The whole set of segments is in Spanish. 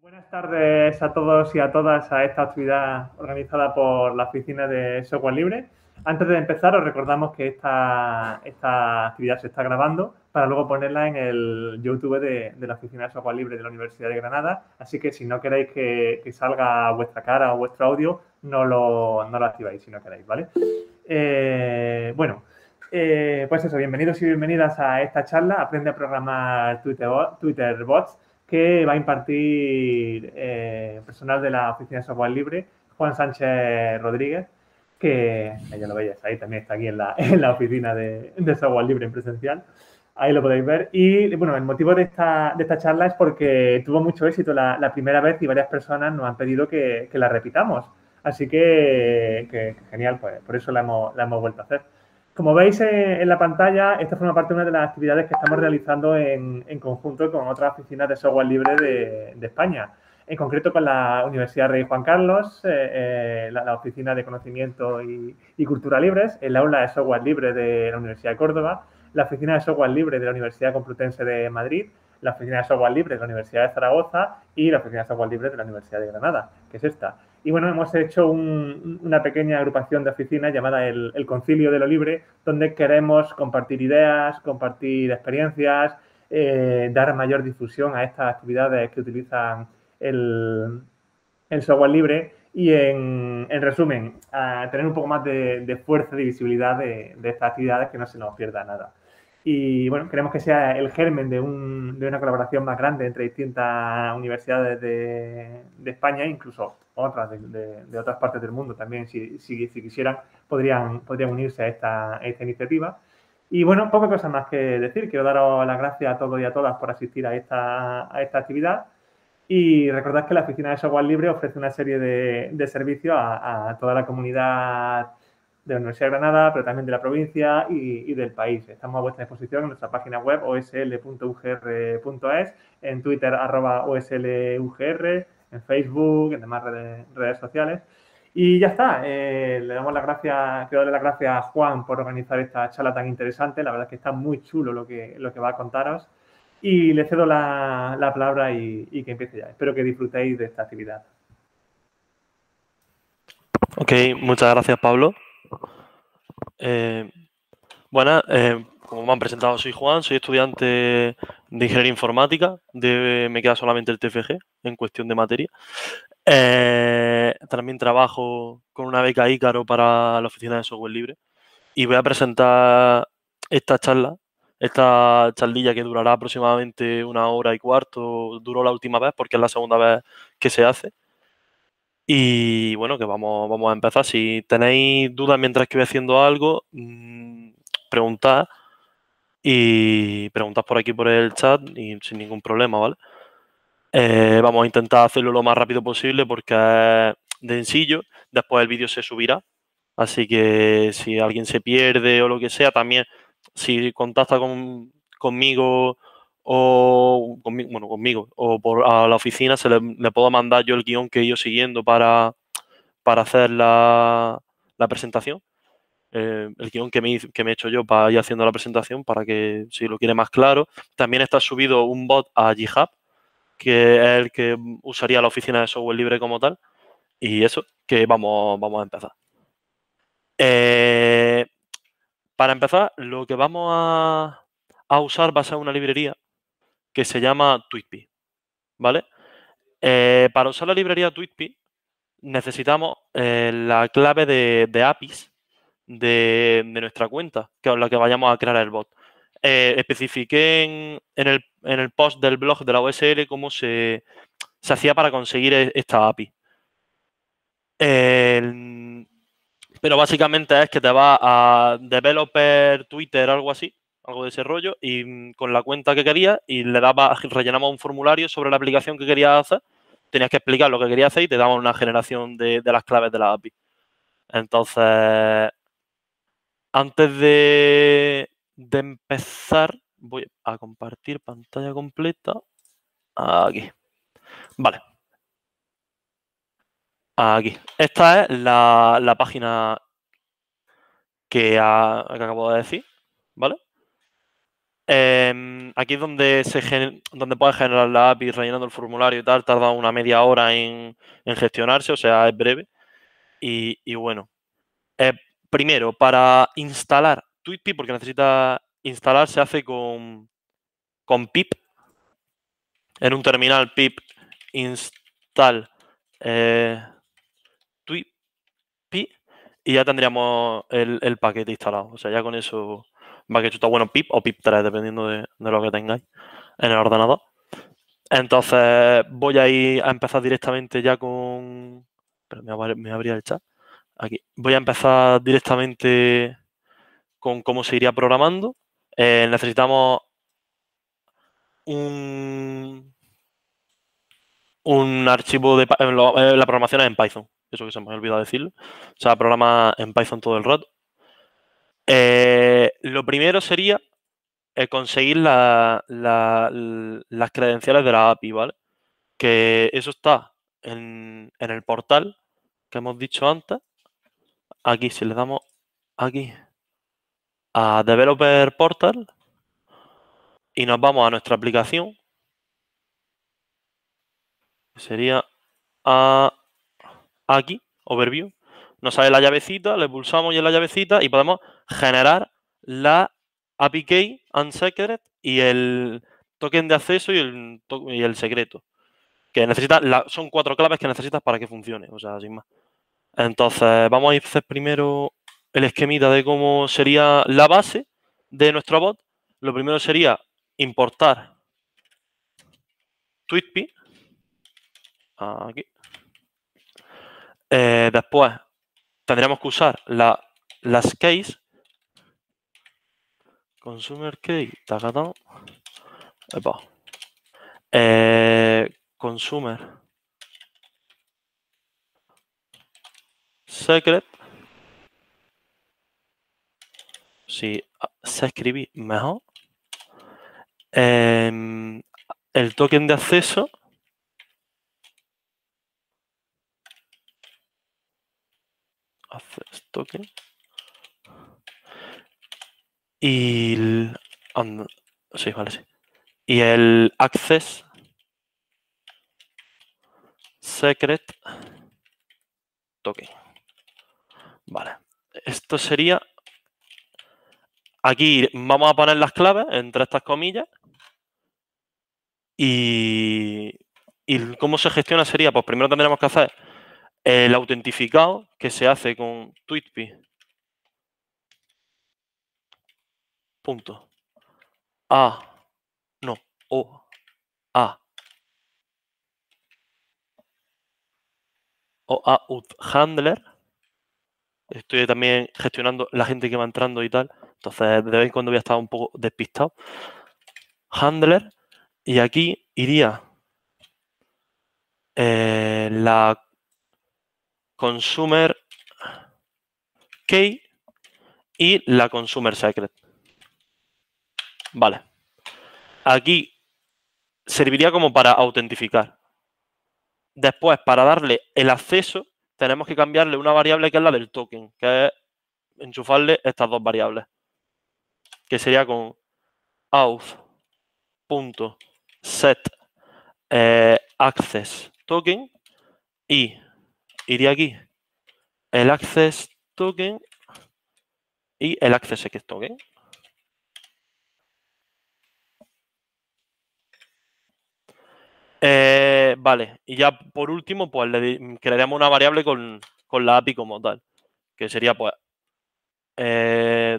Buenas tardes a todos y a todas a esta actividad organizada por la Oficina de Software Libre. Antes de empezar, os recordamos que esta, actividad se está grabando para luego ponerla en el YouTube de, la Oficina de Software Libre de la Universidad de Granada. Así que si no queréis que, salga vuestra cara o vuestro audio, no lo, no activáis si no queréis, ¿vale? Eh, bueno, eh, pues eso, bienvenidos y bienvenidas a esta charla. Aprende a programar Twitter Bots que va a impartir eh, personal de la Oficina de Software Libre, Juan Sánchez Rodríguez, que ya lo veis ahí, también está aquí en la, en la oficina de, de, software libre en presencial. Ahí lo podéis ver. Y bueno, el motivo de esta, de esta charla es porque tuvo mucho éxito la, primera vez y varias personas nos han pedido que, que la repitamos. Así que, que, genial, pues por eso la hemos, la hemos vuelto a hacer. Como veis eh, en, la pantalla, esta forma parte de una de las actividades que estamos realizando en, conjunto con otras oficinas de software libre de, España en concreto con la Universidad Rey Juan Carlos, eh, eh, la, Oficina de Conocimiento y, y, Cultura Libres, el Aula de Software Libre de la Universidad de Córdoba, la Oficina de Software Libre de la Universidad Complutense de Madrid, la Oficina de Software Libre de la Universidad de Zaragoza y la Oficina de Software Libre de la Universidad de Granada, que es esta. Y bueno, hemos hecho una pequeña agrupación de oficinas llamada el, Concilio de lo Libre, donde queremos compartir ideas, compartir experiencias, eh, dar mayor difusión a estas actividades que utilizan el, software libre y, en, resumen, tener un poco más de, fuerza y visibilidad de estas actividades que no se nos pierda nada. Y bueno, queremos que sea el germen de, un, de una colaboración más grande entre distintas universidades de, de España e incluso otras de, de, otras partes del mundo también, si, si, quisieran, podrían, podrían unirse a esta, esta iniciativa. Y bueno, poca cosa más que decir. Quiero daros las gracias a todos y a todas por asistir a esta, a esta actividad. Y recordad que la Oficina de Software Libre ofrece una serie de, de servicios a, a, toda la comunidad de la Universidad de Granada, pero también de la provincia y, del país. Estamos a vuestra disposición en nuestra página web osl.ugr.es, en Twitter oslugr, en Facebook, en demás redes, sociales. Y ya está, eh, le damos las gracias, quiero darle las gracias a Juan por organizar esta charla tan interesante, la verdad es que está muy chulo lo que, lo que va a contaros. Y le cedo la, palabra y, y que empiece ya. Espero que disfrutéis de esta actividad. Ok, muchas gracias Pablo. Eh, bueno, eh, como me han presentado, soy Juan, soy estudiante de Ingeniería Informática, me queda solamente el TFG en cuestión de materia. Eh, también trabajo con una beca Ícaro para la oficina de software libre y voy a presentar esta charla, esta charlilla que durará aproximadamente una hora y cuarto, duró la última vez porque es la segunda vez que se hace. Y bueno, que vamos, a empezar. Si tenéis dudas mientras que voy haciendo algo, mm, preguntad y preguntad por aquí por el chat y sin ningún problema, ¿vale? Eh, vamos a intentar hacerlo lo más rápido posible porque es de sencillo. Después el vídeo se subirá. Así que si alguien se pierde o lo que sea, también si contacta conmigo o conmigo, bueno, conmigo, o por a la oficina se le, puedo mandar yo el guión que yo ido siguiendo para, hacer la, presentación. Eh, el guión que me, que me he hecho yo para ir haciendo la presentación para que si lo quiere más claro. También está subido un bot a GitHub, que es el que usaría la oficina de software libre como tal. Y eso, que vamos, vamos a empezar. Eh, para empezar, lo que vamos a, a usar va a ser una librería que se llama Twitpi. ¿Vale? Eh, para usar la librería Twitpi necesitamos eh, la clave de, APIs de, nuestra cuenta, que es la que vayamos a crear el bot. Eh, especifiqué en, el, post del blog de la OSL cómo se, hacía para conseguir e, esta API. pero básicamente es que te va a developer Twitter algo así algo de ese rollo, y mm, con la cuenta que quería y le daba, rellenamos un formulario sobre la aplicación que quería hacer, tenías que explicar lo que quería hacer y te daba una generación de, las claves de la API. Entonces, antes de, empezar, voy a compartir pantalla completa. Aquí. Vale. Aquí. Esta es la, página que, acabo de decir, ¿vale? Em, aquí es donde, se donde puedes generar la API rellenando el formulario y tal, tarda una media hora en, gestionarse, o sea, es breve. Y, bueno, eh, primero, para instalar TweetPip, porque necesita instalar, se hace con, con pip. En un terminal pip install eh, y ya tendríamos el paquete instalado. O sea, ya con eso va que chuta bueno PIP o PIP 3, dependiendo de, lo que tengáis en el ordenador. Entonces, voy a ir a empezar directamente ya con. Pero me, el chat. Aquí. Voy a empezar directamente con cómo se iría programando. Eh, necesitamos un, un archivo de. La programación es en Python. Eso que se me ha olvidado decirlo. O sea, programa en Python todo el rato. Eh, lo primero sería eh, conseguir la, las credenciales de la API, ¿vale? Que eso está en, el portal que hemos dicho antes. Aquí, si le damos aquí a Developer Portal y nos vamos a nuestra aplicación. Sería aquí, Overview. Nos sale la llavecita, le pulsamos y en la llavecita y podemos generar la API key secret y el token de acceso y el, y el secreto. Que necesita, la, son cuatro claves que necesitas para que funcione, o sea, sin más. Entonces, vamos a hacer primero el esquemita de cómo sería la base de nuestro bot. Lo primero sería importar Twitpy Aquí. Eh, después tendríamos que usar la, las keys Consumer key, Eh, consumer. Secret. Si ah, se escribí mejor. Em, el token de acceso. token. Y el, oh, Y el access secret token. Vale. Esto sería. Aquí vamos a poner las claves entre estas comillas. Y, cómo se gestiona sería, pues primero tendremos que hacer el autentificado que se hace con twitpi Punto. A. No. O. A. O a ut handler. Estoy también gestionando la gente que va entrando y tal. Entonces, de vez cuando voy a estar un poco despistado. Handler. Y aquí iría eh, la consumer key y la consumer secret. Vale. Aquí serviría como para autentificar. Después, para darle el acceso, tenemos que cambiarle una variable que es la del token, que es enchufarle estas dos variables. Que sería con auth.set eh, token y iría aquí el access token y el access token. Eh, vale, y ya por último, pues le crearemos una variable con, la API como tal, que sería pues eh,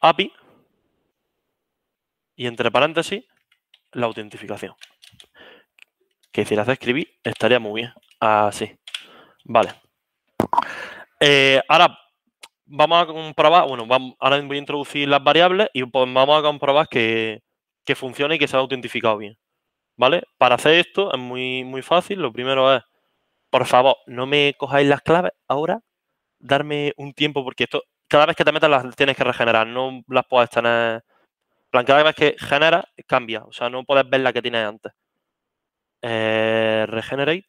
API y entre paréntesis la autentificación. Que si la escribí escribir estaría muy bien. Así. Vale. Eh, ahora vamos a comprobar, bueno, ahora voy a introducir las variables y pues vamos a comprobar que, que funcione y que se ha autentificado bien. ¿Vale? Para hacer esto es muy, muy fácil. Lo primero es, por favor, no me cojáis las claves ahora, darme un tiempo porque esto, cada vez que te metas las tienes que regenerar, no las puedes tener... plan, cada vez que genera cambia. O sea, no puedes ver la que tienes antes. Eh, regenerate.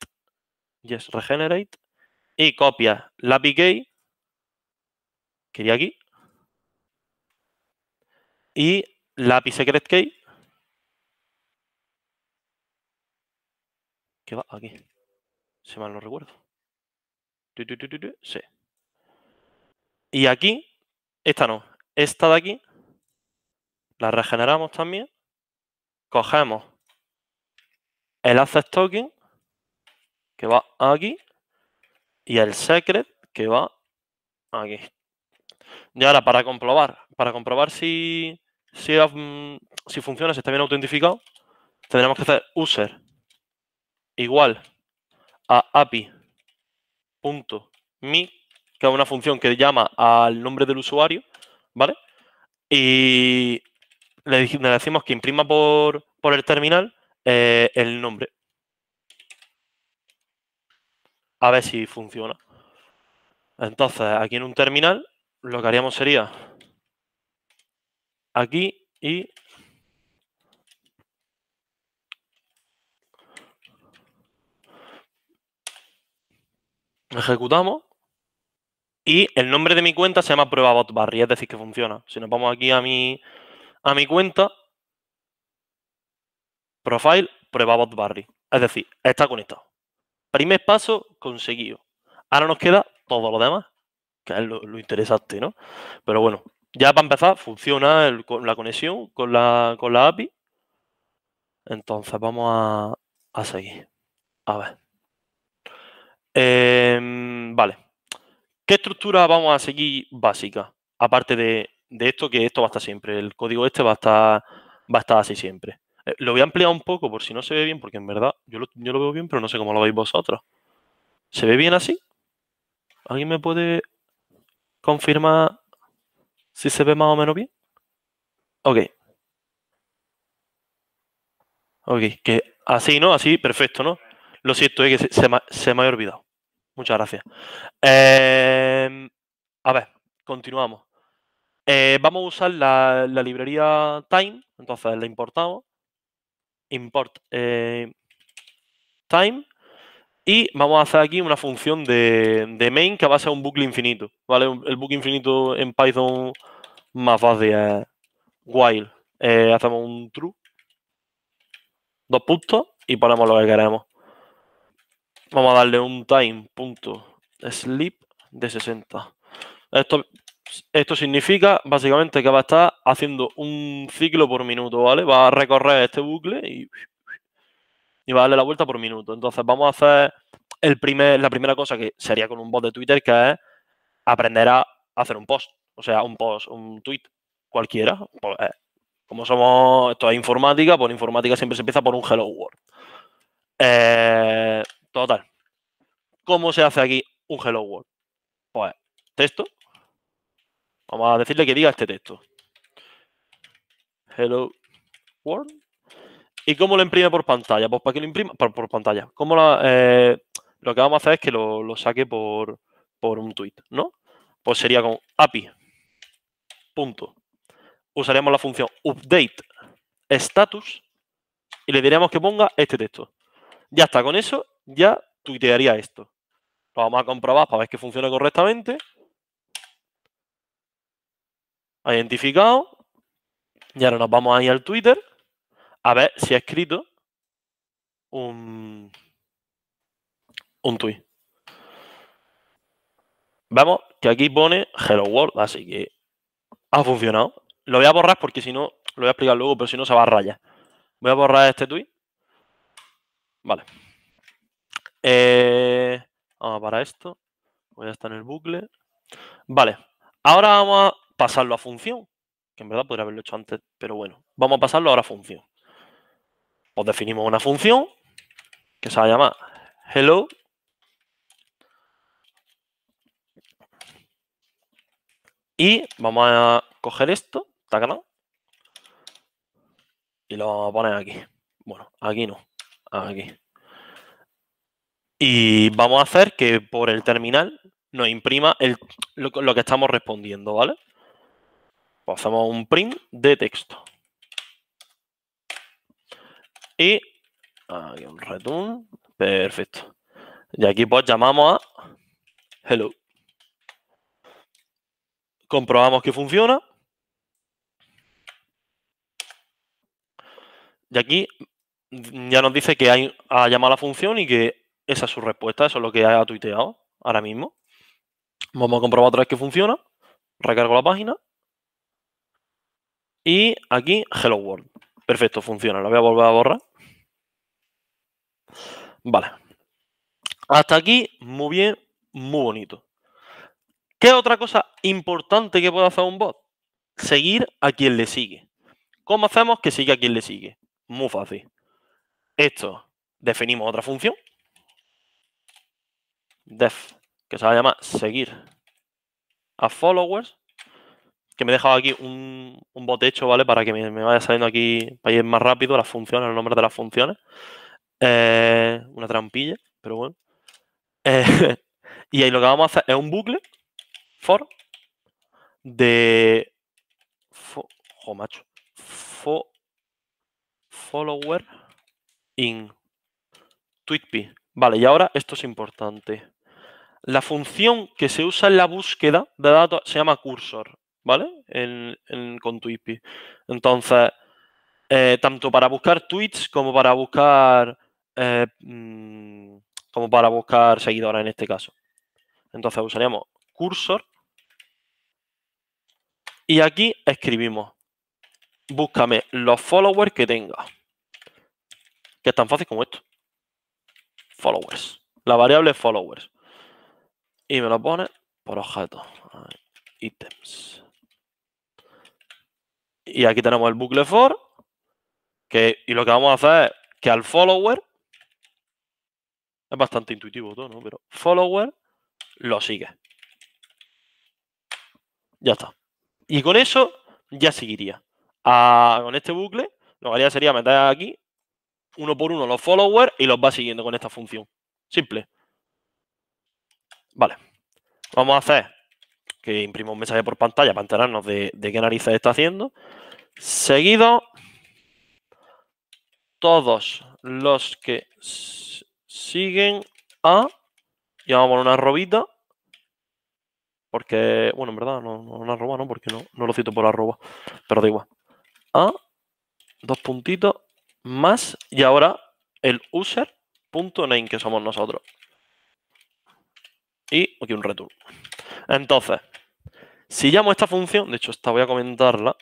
Yes, regenerate. Y copia. la PK que aquí. Y lápiz secret key. que va? Aquí. Si mal no recuerdo. Sí. Y aquí, esta no. Esta de aquí, la regeneramos también. Cogemos el access token, que va aquí, y el secret, que va aquí. Y ahora, para comprobar, para comprobar si, mm, si, funciona, si está bien autentificado, tendremos que hacer user igual a api.me, que es una función que llama al nombre del usuario, ¿vale? Y le, decimos que imprima por, por el terminal eh, el nombre. A ver si funciona. Entonces, aquí en un terminal lo que haríamos sería aquí y ejecutamos y el nombre de mi cuenta se llama prueba es decir, que funciona. Si nos vamos aquí a mi, a mi cuenta, profile, prueba Es decir, está conectado. Primer paso conseguido. Ahora nos queda todo lo demás que es lo, lo, interesante, ¿no? Pero bueno, ya para empezar, funciona con la conexión con la, con la API. Entonces vamos a, seguir. A ver. Em, vale. ¿Qué estructura vamos a seguir básica? Aparte de, esto, que esto va a estar siempre. El código este va a estar, va a estar así siempre. Eh, lo voy a ampliar un poco por si no se ve bien, porque en verdad yo lo, yo lo veo bien, pero no sé cómo lo veis vosotros. ¿Se ve bien así? ¿Alguien me puede confirma si se ve más o menos bien. Ok. Ok, que así, ¿no? Así, perfecto, ¿no? Lo siento, es eh, que se, me, se me, olvidado. Muchas gracias. Em, a ver, continuamos. Eh, vamos a usar la, la, librería time, entonces la importamos. Import eh, time y vamos a hacer aquí una función de, main que va a ser un bucle infinito. ¿vale? El bucle infinito en Python más fácil es while. Eh, hacemos un true, dos puntos y ponemos lo que queremos. Vamos a darle un time.sleep de 60. Esto, esto significa básicamente que va a estar haciendo un ciclo por minuto, ¿vale? Va a recorrer este bucle y y va a darle la vuelta por minuto. Entonces vamos a hacer el primer, la primera cosa que sería con un bot de Twitter, que es aprender a hacer un post. O sea, un post, un tweet cualquiera. Pues, eh, como somos, esto es informática, por pues informática siempre se empieza por un hello world. Eh, total. ¿Cómo se hace aquí un hello world? Pues texto. Vamos a decirle que diga este texto. Hello world. ¿Y cómo lo imprime por pantalla? Pues para que lo imprima por, pantalla. Eh, lo que vamos a hacer es que lo, saque por, por, un tweet, ¿no? Pues sería con API. Punto. Usaremos la función update status y le diríamos que ponga este texto. Ya está, con eso ya tuitearía esto. Lo vamos a comprobar para ver que funciona correctamente. Identificado. Y ahora nos vamos ahí al Twitter a ver si ha escrito un, un tweet. Vamos, que aquí pone Hello World, así que ha funcionado. Lo voy a borrar porque si no, lo voy a explicar luego, pero si no se va a raya. Voy a borrar este tweet. Vale. Eh, vamos a para esto. Voy a estar en el bucle. Vale. Ahora vamos a pasarlo a función. Que en verdad podría haberlo hecho antes, pero bueno. Vamos a pasarlo ahora a función pues definimos una función que se va a llamar hello y vamos a coger esto, ¿está Y lo vamos a poner aquí. Bueno, aquí no, aquí. Y vamos a hacer que por el terminal nos imprima lo, que estamos respondiendo, ¿vale? Pues hacemos un print de texto. Y aquí un return. Perfecto. Y aquí pues llamamos a hello. Comprobamos que funciona. Y aquí ya nos dice que hay, ha llamado la función y que esa es su respuesta, eso es lo que ha tuiteado ahora mismo. Vamos a comprobar otra vez que funciona. Recargo la página. Y aquí, Hello World. Perfecto, funciona. Lo voy a volver a borrar. Vale. Hasta aquí, muy bien, muy bonito. ¿Qué otra cosa importante que puede hacer un bot? Seguir a quien le sigue. ¿Cómo hacemos que siga a quien le sigue? Muy fácil. Esto, definimos otra función. Def, que se va a llamar seguir a followers que me he dejado aquí un, botecho, ¿vale? Para que me, vaya saliendo aquí, para ir más rápido las funciones, los nombres de las funciones. Eh, una trampilla, pero bueno. Eh, y ahí lo que vamos a hacer es un bucle for de... For, follower in tweetp. Vale, y ahora esto es importante. La función que se usa en la búsqueda de datos se llama cursor. ¿vale? En, en, con Entonces, eh, tanto para buscar tweets como para buscar eh, mm, como para buscar seguidores en este caso. Entonces usaríamos cursor y aquí escribimos búscame los followers que tenga. Que es tan fácil como esto. Followers. La variable followers. Y me lo pone por objeto. Ítems. Y aquí tenemos el bucle for. Que, y lo que vamos a hacer es que al follower, es bastante intuitivo todo, ¿no? Pero follower lo sigue. Ya está. Y con eso ya seguiría. con este bucle, lo que haría sería meter aquí uno por uno los followers y los va siguiendo con esta función. Simple. Vale. Vamos a hacer que imprima un mensaje por pantalla para enterarnos de qué narices está haciendo seguido todos los que siguen a Llamamos vamos a una arrobita porque bueno en verdad no, no una arroba no porque no, no lo cito por arroba pero da igual a dos puntitos más y ahora el user.name que somos nosotros y aquí un return entonces si llamo esta función de hecho esta voy a comentarla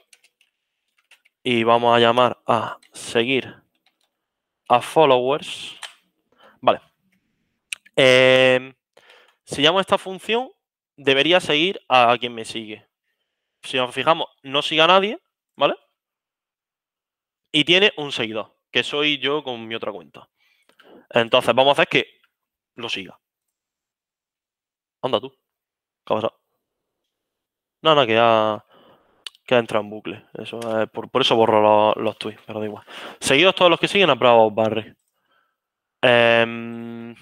y vamos a llamar a seguir a followers. Vale. Em, si llamo a esta función, debería seguir a quien me sigue. Si nos fijamos, no siga a nadie, ¿vale? Y tiene un seguidor, que soy yo con mi otra cuenta. Entonces, vamos a hacer que lo siga. Anda tú. ¿Qué ha No, no, que que ha entrado en bucle. Eso, por, eso borro los tweets, pero da igual. Seguidos todos los que siguen a Bravo Barry. Em,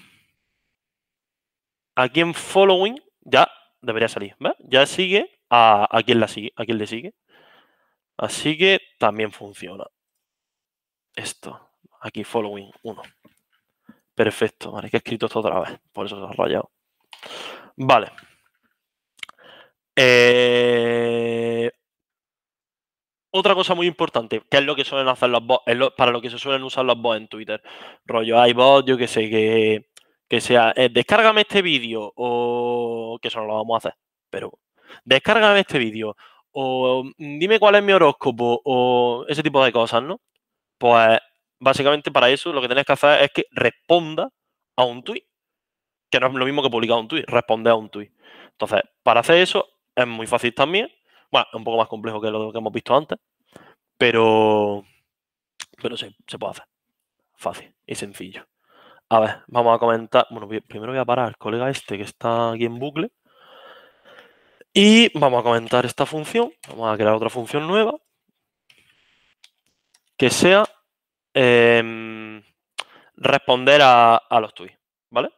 aquí en following ya debería salir. Ya sigue a, a quien la sigue, a quien le sigue. Así que también funciona. Esto. Aquí following 1. Perfecto. Vale, que he escrito esto otra vez. Por eso se ha rayado. Vale. Eh, otra cosa muy importante, que es lo que suelen hacer los bots, para lo que se suelen usar los bots en Twitter. Rollo, hay bots, yo que sé, que, sea, eh, descárgame este vídeo o que eso no lo vamos a hacer, pero descárgame este vídeo o mm, dime cuál es mi horóscopo o ese tipo de cosas, ¿no? Pues básicamente para eso lo que tienes que hacer es que responda a un tuit, que no es lo mismo que publicar un tuit, responde a un tuit. Entonces, para hacer eso es muy fácil también bueno, un poco más complejo que lo que hemos visto antes, pero, pero sí, se puede hacer. Fácil y sencillo. A ver, vamos a comentar. Bueno, primero voy a parar al colega este que está aquí en bucle. Y vamos a comentar esta función. Vamos a crear otra función nueva. Que sea em, responder a, a los tweets. ¿Vale?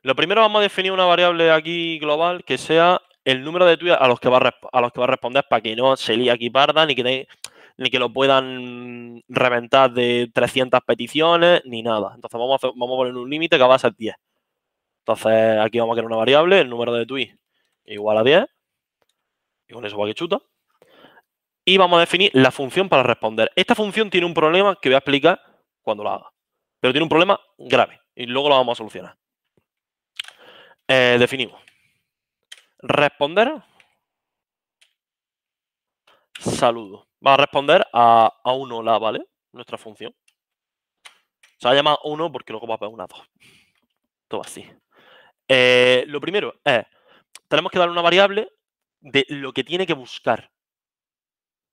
Lo primero vamos a definir una variable aquí global que sea el número de tweets a los que va a, los que va a responder para que no se lía aquí parda, ni que, ni que lo puedan reventar de 300 peticiones, ni nada. Entonces vamos a, vamos a poner un límite que va a ser 10. Entonces aquí vamos a crear una variable, el número de tweets igual a 10. Y con eso va pues, que chuta. Y vamos a definir la función para responder. Esta función tiene un problema que voy a explicar cuando la haga. Pero tiene un problema grave y luego lo vamos a solucionar. Eh, definimos responder. Saludo. Va a responder a, a la, ¿vale? Nuestra función. Se va a llamar uno porque luego va a haber una 2. Todo así. Eh, lo primero es, tenemos que dar una variable de lo que tiene que buscar.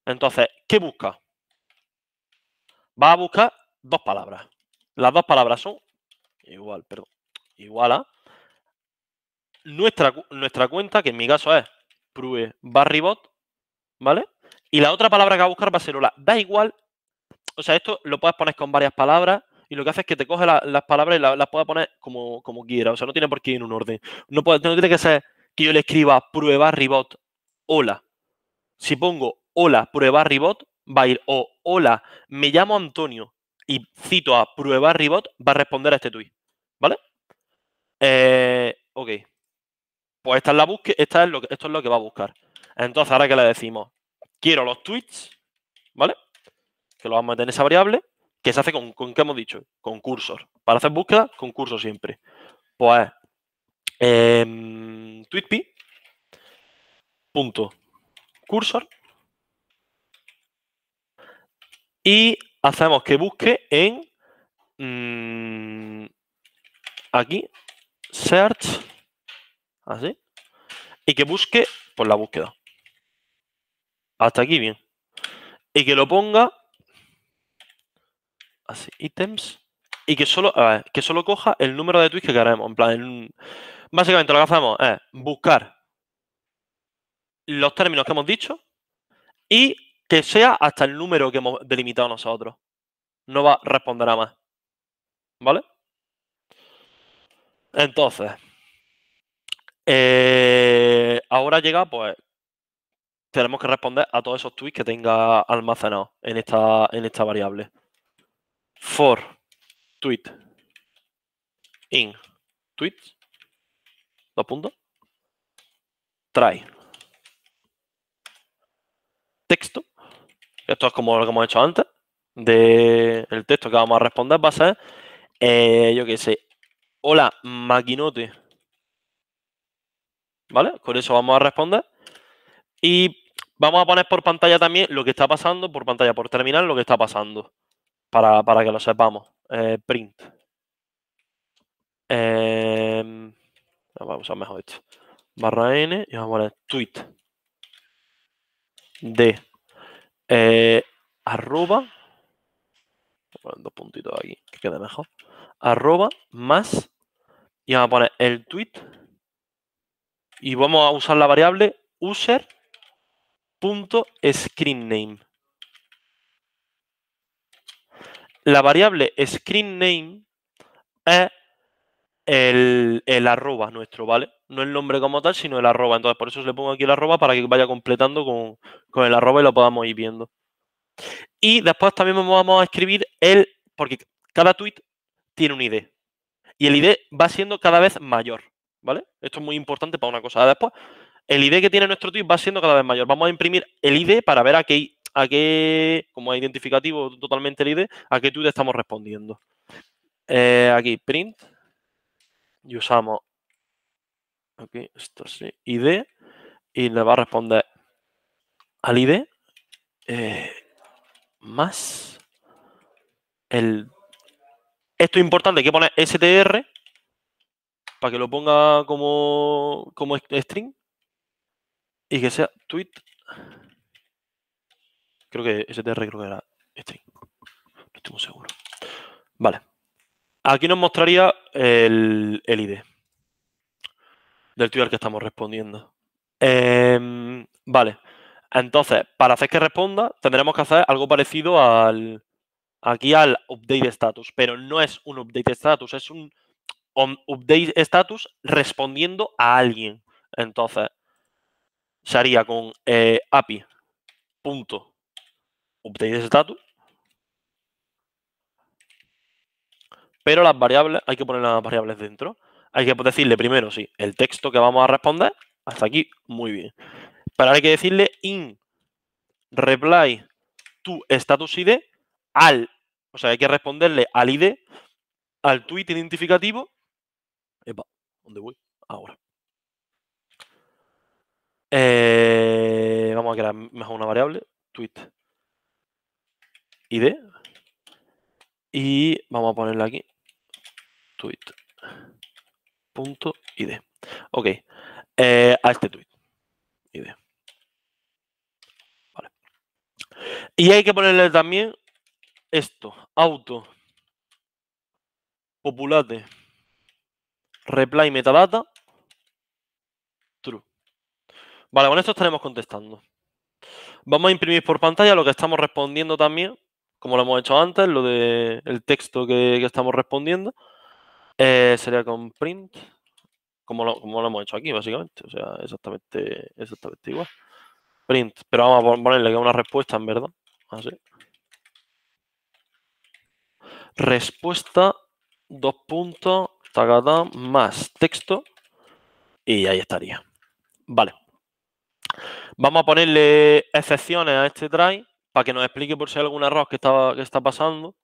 Entonces, ¿qué busca? Va a buscar dos palabras. Las dos palabras son igual, perdón, igual a nuestra, nuestra cuenta, que en mi caso es prue barribot, ¿vale? Y la otra palabra que va a buscar va a ser hola. Da igual, o sea, esto lo puedes poner con varias palabras y lo que hace es que te coge las palabras y las puedes poner como, como o sea, no tiene por qué ir en un orden. No, tiene que ser que yo le escriba prueba hola. Si pongo hola prueba ribot, va a ir o hola, me llamo Antonio y cito a prueba va a responder a este tweet, ¿vale? Eh, ok. Pues esta es la búsqueda, lo que, esto es lo que va a buscar. Entonces, ahora que le decimos, quiero los tweets, ¿vale? Que lo vamos a meter en esa variable, que se hace con, con ¿qué hemos dicho? Con cursor. Para hacer búsqueda, con cursor siempre. Pues, eh, punto, cursor, y hacemos que busque en, mm, aquí, search, así, ¿Ah, y que busque por la búsqueda. Hasta aquí bien. Y que lo ponga así, ítems, y que solo, que solo coja el número de tweets que queremos. En plan, básicamente lo que hacemos es buscar los términos que hemos dicho y que sea hasta el número que hemos delimitado nosotros. No va a responder a más. ¿Vale? Entonces, eh, ahora llega, pues, tenemos que responder a todos esos tweets que tenga almacenado en esta, en esta variable. For tweet in tweet, dos puntos, try texto, esto es como lo que hemos hecho antes, De el texto que vamos a responder va a ser, eh, yo qué sé, hola maquinote, ¿vale? Con eso vamos a responder. Y vamos a poner por pantalla también lo que está pasando, por pantalla, por terminal, lo que está pasando, para, para que lo sepamos. Eh, print. Em, vamos a usar mejor esto. Barra N y vamos a poner tweet de eh, Voy arroba. Poner dos puntitos aquí, que quede mejor. Arroba más. Y vamos a poner el tweet y vamos a usar la variable user.screenname. La variable screenname es el, arroba nuestro, ¿vale? No el nombre como tal, sino el arroba. Entonces, por eso le pongo aquí el arroba para que vaya completando con, con el arroba y lo podamos ir viendo. Y después también vamos a escribir el, porque cada tweet tiene un ID. Y el ID va siendo cada vez mayor. ¿vale? Esto es muy importante para una cosa. Después, el ID que tiene nuestro tweet va siendo cada vez mayor. Vamos a imprimir el ID para ver a qué, a qué como es identificativo totalmente el ID, a qué tweet estamos respondiendo. Eh, aquí, print. Y usamos aquí, esto sí, ID. Y le va a responder al ID eh, más el... Esto es importante, hay que poner str para que lo ponga como, como string y que sea tweet. Creo que str creo que era string. No estoy muy seguro. Vale. Aquí nos mostraría el, ID del tweet al que estamos respondiendo. Em, vale. Entonces, para hacer que responda, tendremos que hacer algo parecido al aquí al update status, pero no es un update status, es un update status respondiendo a alguien. Entonces, sería haría con eh, API punto update status. Pero las variables, hay que poner las variables dentro. Hay que decirle primero, sí, el texto que vamos a responder. Hasta aquí, muy bien. Pero hay que decirle in reply to status ID al, o sea, hay que responderle al ID, al tweet identificativo ¿dónde voy? Ahora. Eh, vamos a crear mejor una variable, tweet id. Y vamos a ponerla aquí, tweet.id. Ok, eh, a este tweet. ID. Vale. Y hay que ponerle también esto, auto, populate reply metadata, true. Vale, con esto estaremos contestando. Vamos a imprimir por pantalla lo que estamos respondiendo también, como lo hemos hecho antes, lo del texto que, estamos respondiendo. Eh, sería con print, como lo, como lo, hemos hecho aquí, básicamente. O sea, exactamente, exactamente igual. Print, pero vamos a ponerle que una respuesta, en verdad. Así. Respuesta, dos puntos, cada más texto y ahí estaría. Vale. Vamos a ponerle excepciones a este try para que nos explique por si hay algún error que, estaba, que está pasando.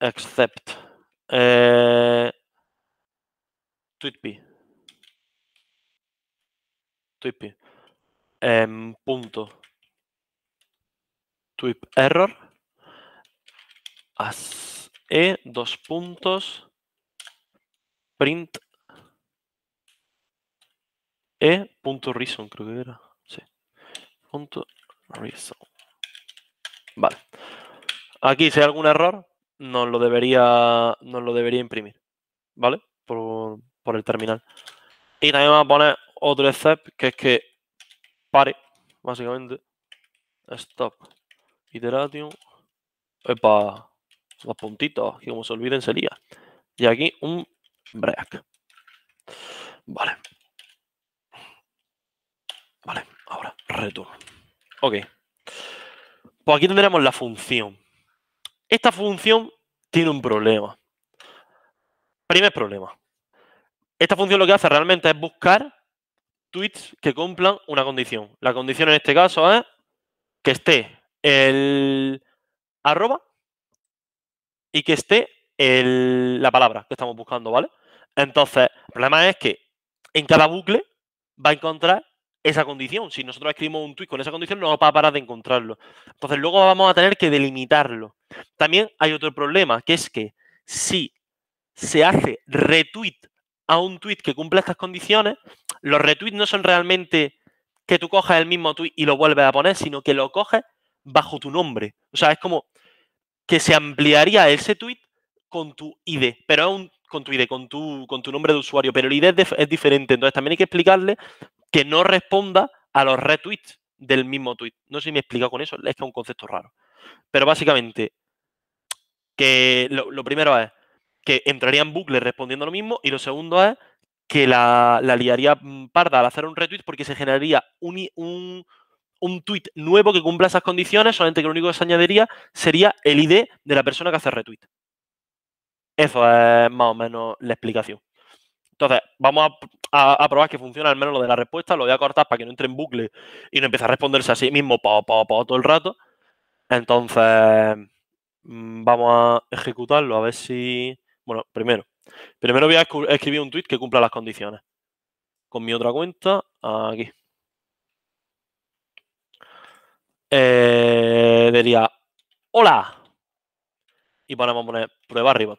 Except. Eh, tweetp. en em, punto. Tweet error. As, e dos puntos print e.reason, creo que era. Sí. reason. Vale. Aquí, si hay algún error, nos lo debería, nos lo debería imprimir. ¿Vale? Por, el terminal. Y también vamos a poner otro except, que es que pare, básicamente. Stop. Iteration. Epa. Los puntitos, que como se olviden sería. Y aquí un break. Vale. Vale, ahora return. Ok. Pues aquí tendremos la función. Esta función tiene un problema. Primer problema. Esta función lo que hace realmente es buscar tweets que cumplan una condición. La condición en este caso es que esté el arroba y que esté la palabra que estamos buscando, ¿vale? Entonces, el problema es que en cada bucle va a encontrar esa condición. Si nosotros escribimos un tweet con esa condición, no va a parar de encontrarlo. Entonces, luego vamos a tener que delimitarlo. También hay otro problema, que es que si se hace retweet a un tweet que cumple estas condiciones, los retweets no son realmente que tú cojas el mismo tweet y lo vuelves a poner, sino que lo coges bajo tu nombre. O sea, es como que se ampliaría ese tweet con tu ID, pero con tu ID, con tu, con tu nombre de usuario, pero el ID es, diferente. Entonces también hay que explicarle que no responda a los retweets del mismo tweet. No sé si me he explicado con eso, es que es un concepto raro. Pero básicamente, que lo, primero es que entraría en bucle respondiendo lo mismo y lo segundo es que la, la liaría mm, parda al hacer un retweet porque se generaría un, un, un tweet nuevo que cumpla esas condiciones, solamente que lo único que se añadiría sería el ID de la persona que hace retweet. Eso es más o menos la explicación. Entonces, vamos a, probar que funciona al menos lo de la respuesta. Lo voy a cortar para que no entre en bucle y no empiece a responderse a sí mismo pa, todo el rato. Entonces, mm, vamos a ejecutarlo a ver si... Bueno, primero. Primero voy a escribir un tweet que cumpla las condiciones. Con mi otra cuenta, aquí. Eh, diría, hola. Y ponemos poner prueba arriba.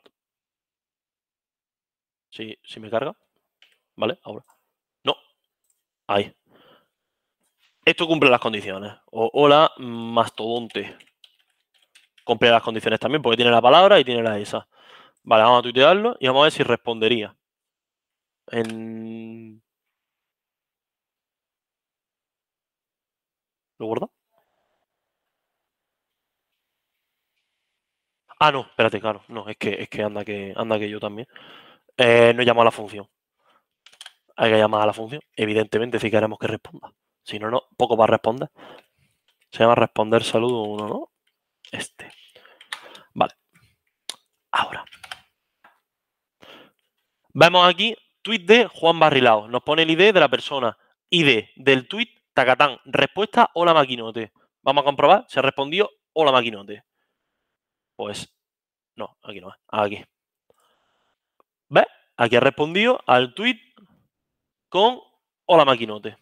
Si, me carga. ¿Vale? Ahora. No. Ahí. Esto cumple las condiciones. O, hola, mastodonte. Cumple las condiciones también, porque tiene la palabra y tiene la esa. Vale, vamos a tuitearlo y vamos a ver si respondería. ¿Lo guarda? Ah, no, espérate, claro. No, es que, es que anda que anda que yo también. Eh, no he a la función. Hay que llamar a la función, evidentemente, si queremos que responda. Si no, no, poco va a responder. Se llama responder saludo uno, ¿no? Este. Vale. Ahora. Vemos aquí, tweet de Juan Barrilao. Nos pone el ID de la persona. ID del tweet, tacatán. Respuesta, hola maquinote. Vamos a comprobar. Se respondió, hola maquinote. Pues, no, aquí no es. Aquí. Aquí ha respondido al tweet con hola maquinote.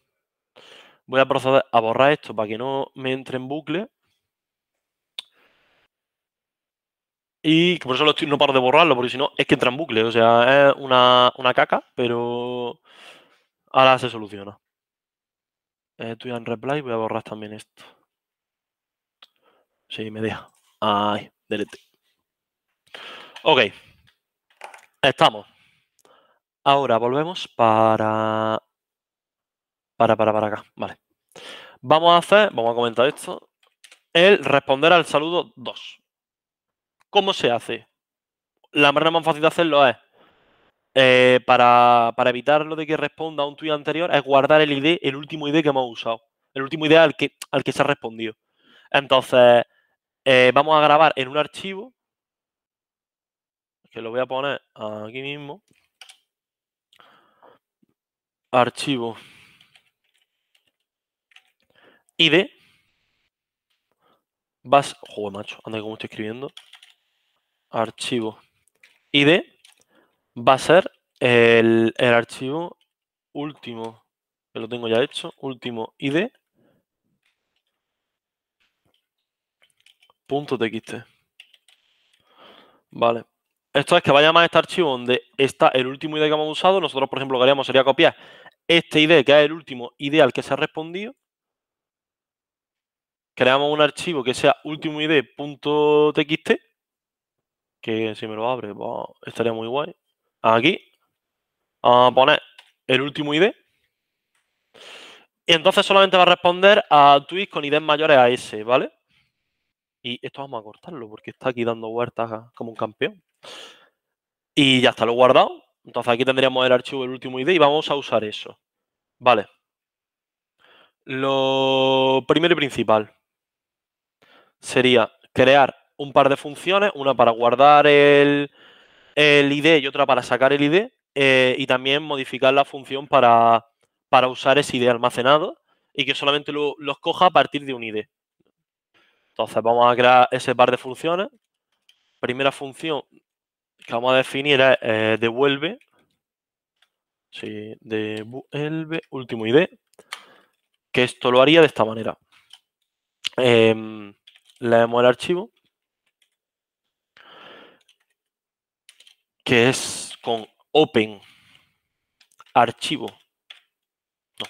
Voy a proceder a borrar esto para que no me entre en bucle. Y por eso no paro de borrarlo, porque si no es que entra en bucle. O sea, es una, caca, pero ahora se soluciona. Eh, estoy en reply, voy a borrar también esto. Sí, me deja. Ay, delete. Ok. Estamos. Ahora volvemos para, para, para, para acá. Vale. Vamos a hacer, vamos a comentar esto, el responder al saludo 2. ¿Cómo se hace? La manera más fácil de hacerlo es, eh, para, para evitar lo de que responda a un tuit anterior, es guardar el ID, el último ID que hemos usado. El último ID al que, al que se ha respondido. Entonces, eh, vamos a grabar en un archivo, que lo voy a poner aquí mismo archivo id vas juego macho anda como estoy escribiendo archivo id va a ser el, archivo último que lo tengo ya hecho último id punto txt vale esto es que vaya a este archivo donde está el último ID que hemos usado. Nosotros, por ejemplo, lo que haríamos sería copiar este ID, que es el último ID al que se ha respondido, creamos un archivo que sea Último ultimoid.txt, que si me lo abre pues, estaría muy guay. Aquí, a poner el último ID. Y entonces solamente va a responder a tweets con id mayores a ese ¿vale? Y esto vamos a cortarlo porque está aquí dando vueltas como un campeón. Y ya está, lo he guardado. Entonces aquí tendríamos el archivo del último ID y vamos a usar eso. Vale. Lo primero y principal sería crear un par de funciones, una para guardar el, ID y otra para sacar el ID, eh, y también modificar la función para, usar ese ID almacenado y que solamente lo, los coja a partir de un ID. Entonces vamos a crear ese par de funciones. Primera función vamos a definir eh, eh, devuelve, sí, devuelve último ID, que esto lo haría de esta manera. Eh, leemos el archivo, que es con open archivo, no,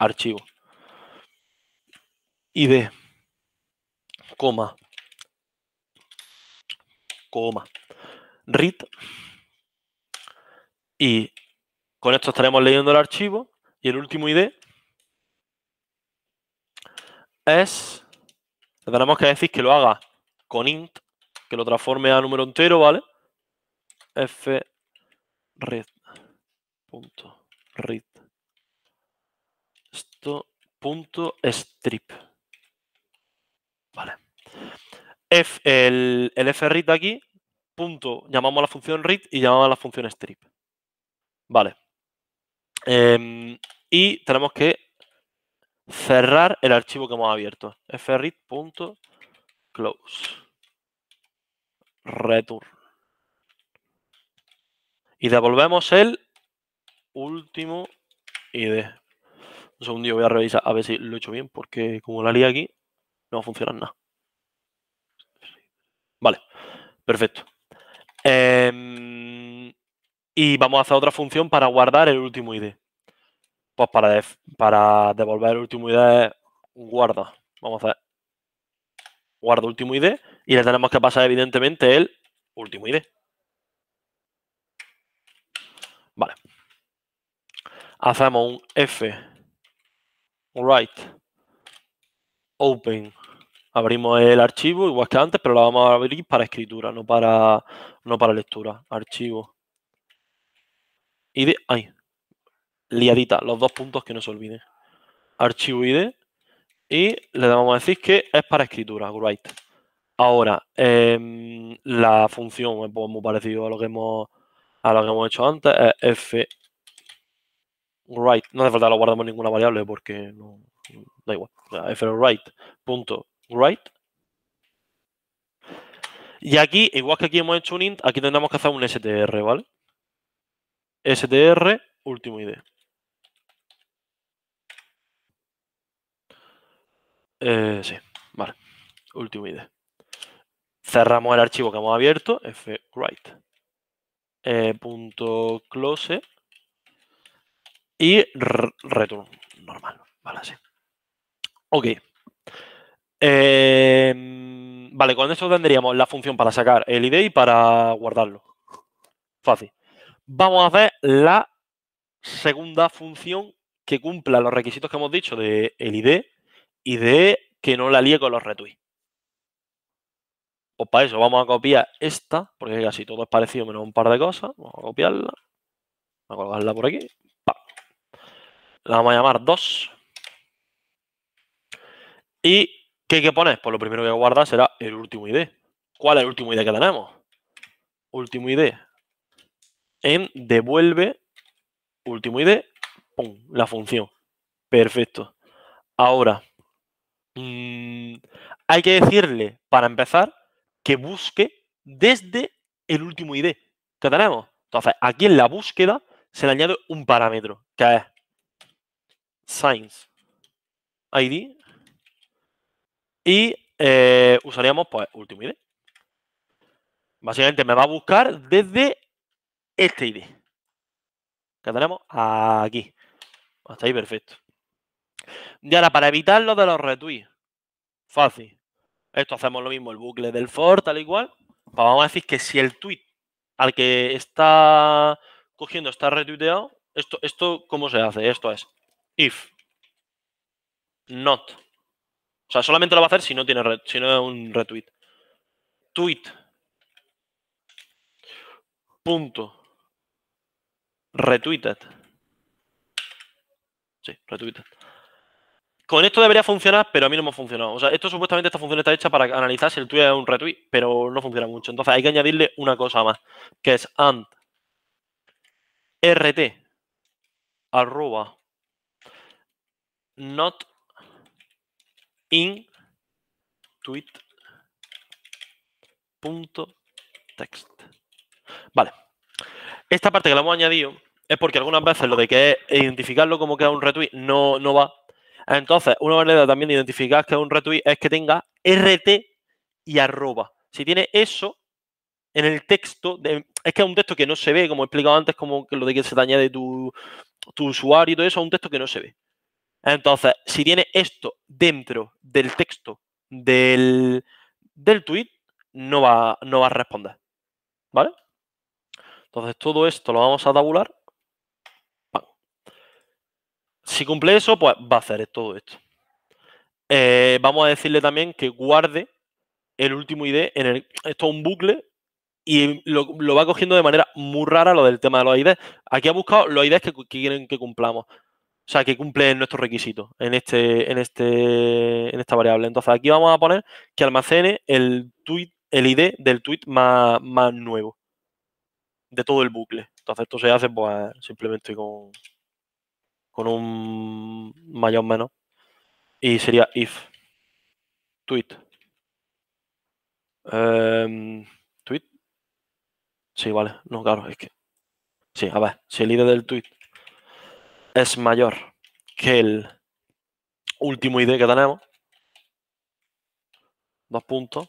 archivo, ID, coma, coma, read y con esto estaremos leyendo el archivo y el último ID es, le tenemos que decir que lo haga con int, que lo transforme a número entero, ¿vale? f read punto read esto punto strip vale f, el, el f read aquí punto, llamamos a la función read y llamamos a la función strip. Vale. Em, y tenemos que cerrar el archivo que hemos abierto. fread.close. Return. Y devolvemos el último ID. Un segundo, voy a revisar a ver si lo he hecho bien, porque como la línea aquí, no va a funcionar nada. Vale, perfecto. Em, y vamos a hacer otra función para guardar el último ID. Pues para, para devolver el último ID, guarda. Vamos a hacer guarda último ID y le tenemos que pasar evidentemente el último ID. Vale. Hacemos un F write open abrimos el archivo igual que antes, pero lo vamos a abrir para escritura, no para, no para lectura. Archivo. ID. ahí. liadita, los dos puntos que no se olviden. Archivo ID. Y le vamos a decir que es para escritura, write. Ahora, em, la función es pues, muy parecida a lo que hemos, a lo que hemos hecho antes, es f write. No hace falta que lo guardemos ninguna variable porque no, da igual. f write punto right. Y aquí, igual que aquí hemos hecho un int, aquí tendremos que hacer un str, ¿vale? str último id. Eh, sí, vale. Último id. Cerramos el archivo que hemos abierto, fwrite. Eh, punto close y return normal, vale, así. Ok. Em, vale, con eso tendríamos la función para sacar el ID y para guardarlo. Fácil. Vamos a hacer la segunda función que cumpla los requisitos que hemos dicho de el ID y de que no la líe con los retweets. Pues para eso vamos a copiar esta, porque casi todo es parecido menos un par de cosas. Vamos a copiarla. Vamos a colgarla por aquí. La vamos a llamar 2. Y ¿Qué hay que poner? Pues lo primero que guardar será el último ID. ¿Cuál es el último ID que tenemos? Último ID. En devuelve último ID, pum, la función. Perfecto. Ahora, mm, hay que decirle, para empezar, que busque desde el último ID que tenemos. Entonces, aquí en la búsqueda se le añade un parámetro, que es signs ID y eh, usaríamos, pues, último ID. Básicamente me va a buscar desde este ID. Que tenemos aquí. Hasta ahí perfecto. Y ahora, para evitar lo de los retweets. Fácil. Esto hacemos lo mismo, el bucle del for, tal igual pues vamos a decir que si el tweet al que está cogiendo está retuiteado, esto, esto, ¿cómo se hace? Esto es if not sea, solamente lo va a hacer si no tiene es un retweet. Tweet. Punto. Retweeted. Sí, retweeted. Con esto debería funcionar, pero a mí no me ha funcionado. O sea, esto supuestamente esta función está hecha para analizar si el tweet es un retweet, pero no funciona mucho. Entonces hay que añadirle una cosa más, que es and rt arroba not text Vale. Esta parte que la hemos añadido es porque algunas veces lo de que identificarlo como que es un retweet no, no va. Entonces, una manera también de identificar que es un retweet es que tenga RT y arroba. Si tiene eso en el texto, de, es que es un texto que no se ve, como he explicado antes, como que lo de que se te añade tu, tu usuario y todo eso, es un texto que no se ve. Entonces, si tiene esto dentro del texto del, tweet, no va, no va a responder. ¿Vale? Entonces, todo esto lo vamos a tabular. Si cumple eso, pues va a hacer todo esto. Eh, vamos a decirle también que guarde el último ID en el. Esto es un bucle y lo, va cogiendo de manera muy rara lo del tema de los IDs. Aquí ha buscado los IDs que quieren que cumplamos. O sea, que cumple nuestros requisitos en, este, en, este, en esta variable. Entonces, aquí vamos a poner que almacene el tweet, el ID del tweet más, nuevo de todo el bucle. Entonces, esto se hace pues, simplemente con, con un mayor o menos. Y sería if tweet. Em, tweet. Sí, vale. No, claro, es que. Sí, a ver. Si el ID del tweet es mayor que el último ID que tenemos. Dos puntos.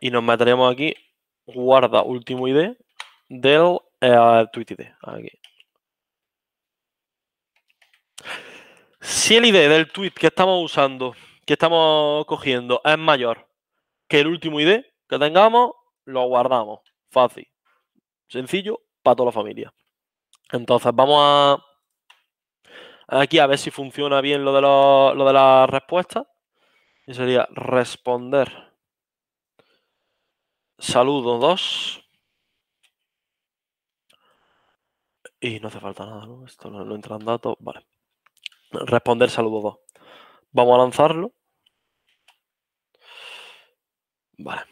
Y nos meteremos aquí, guarda último ID del eh, tweet ID. Aquí. Si el ID del tweet que estamos usando, que estamos cogiendo, es mayor que el último ID que tengamos, lo guardamos. Fácil. Sencillo para toda la familia. Entonces vamos a Aquí a ver si funciona bien lo de, la lo de las Y sería responder. Saludo 2. Y no hace falta nada, ¿no? Esto no, entra en datos. Vale. Responder saludo 2. Vamos a lanzarlo. Vale.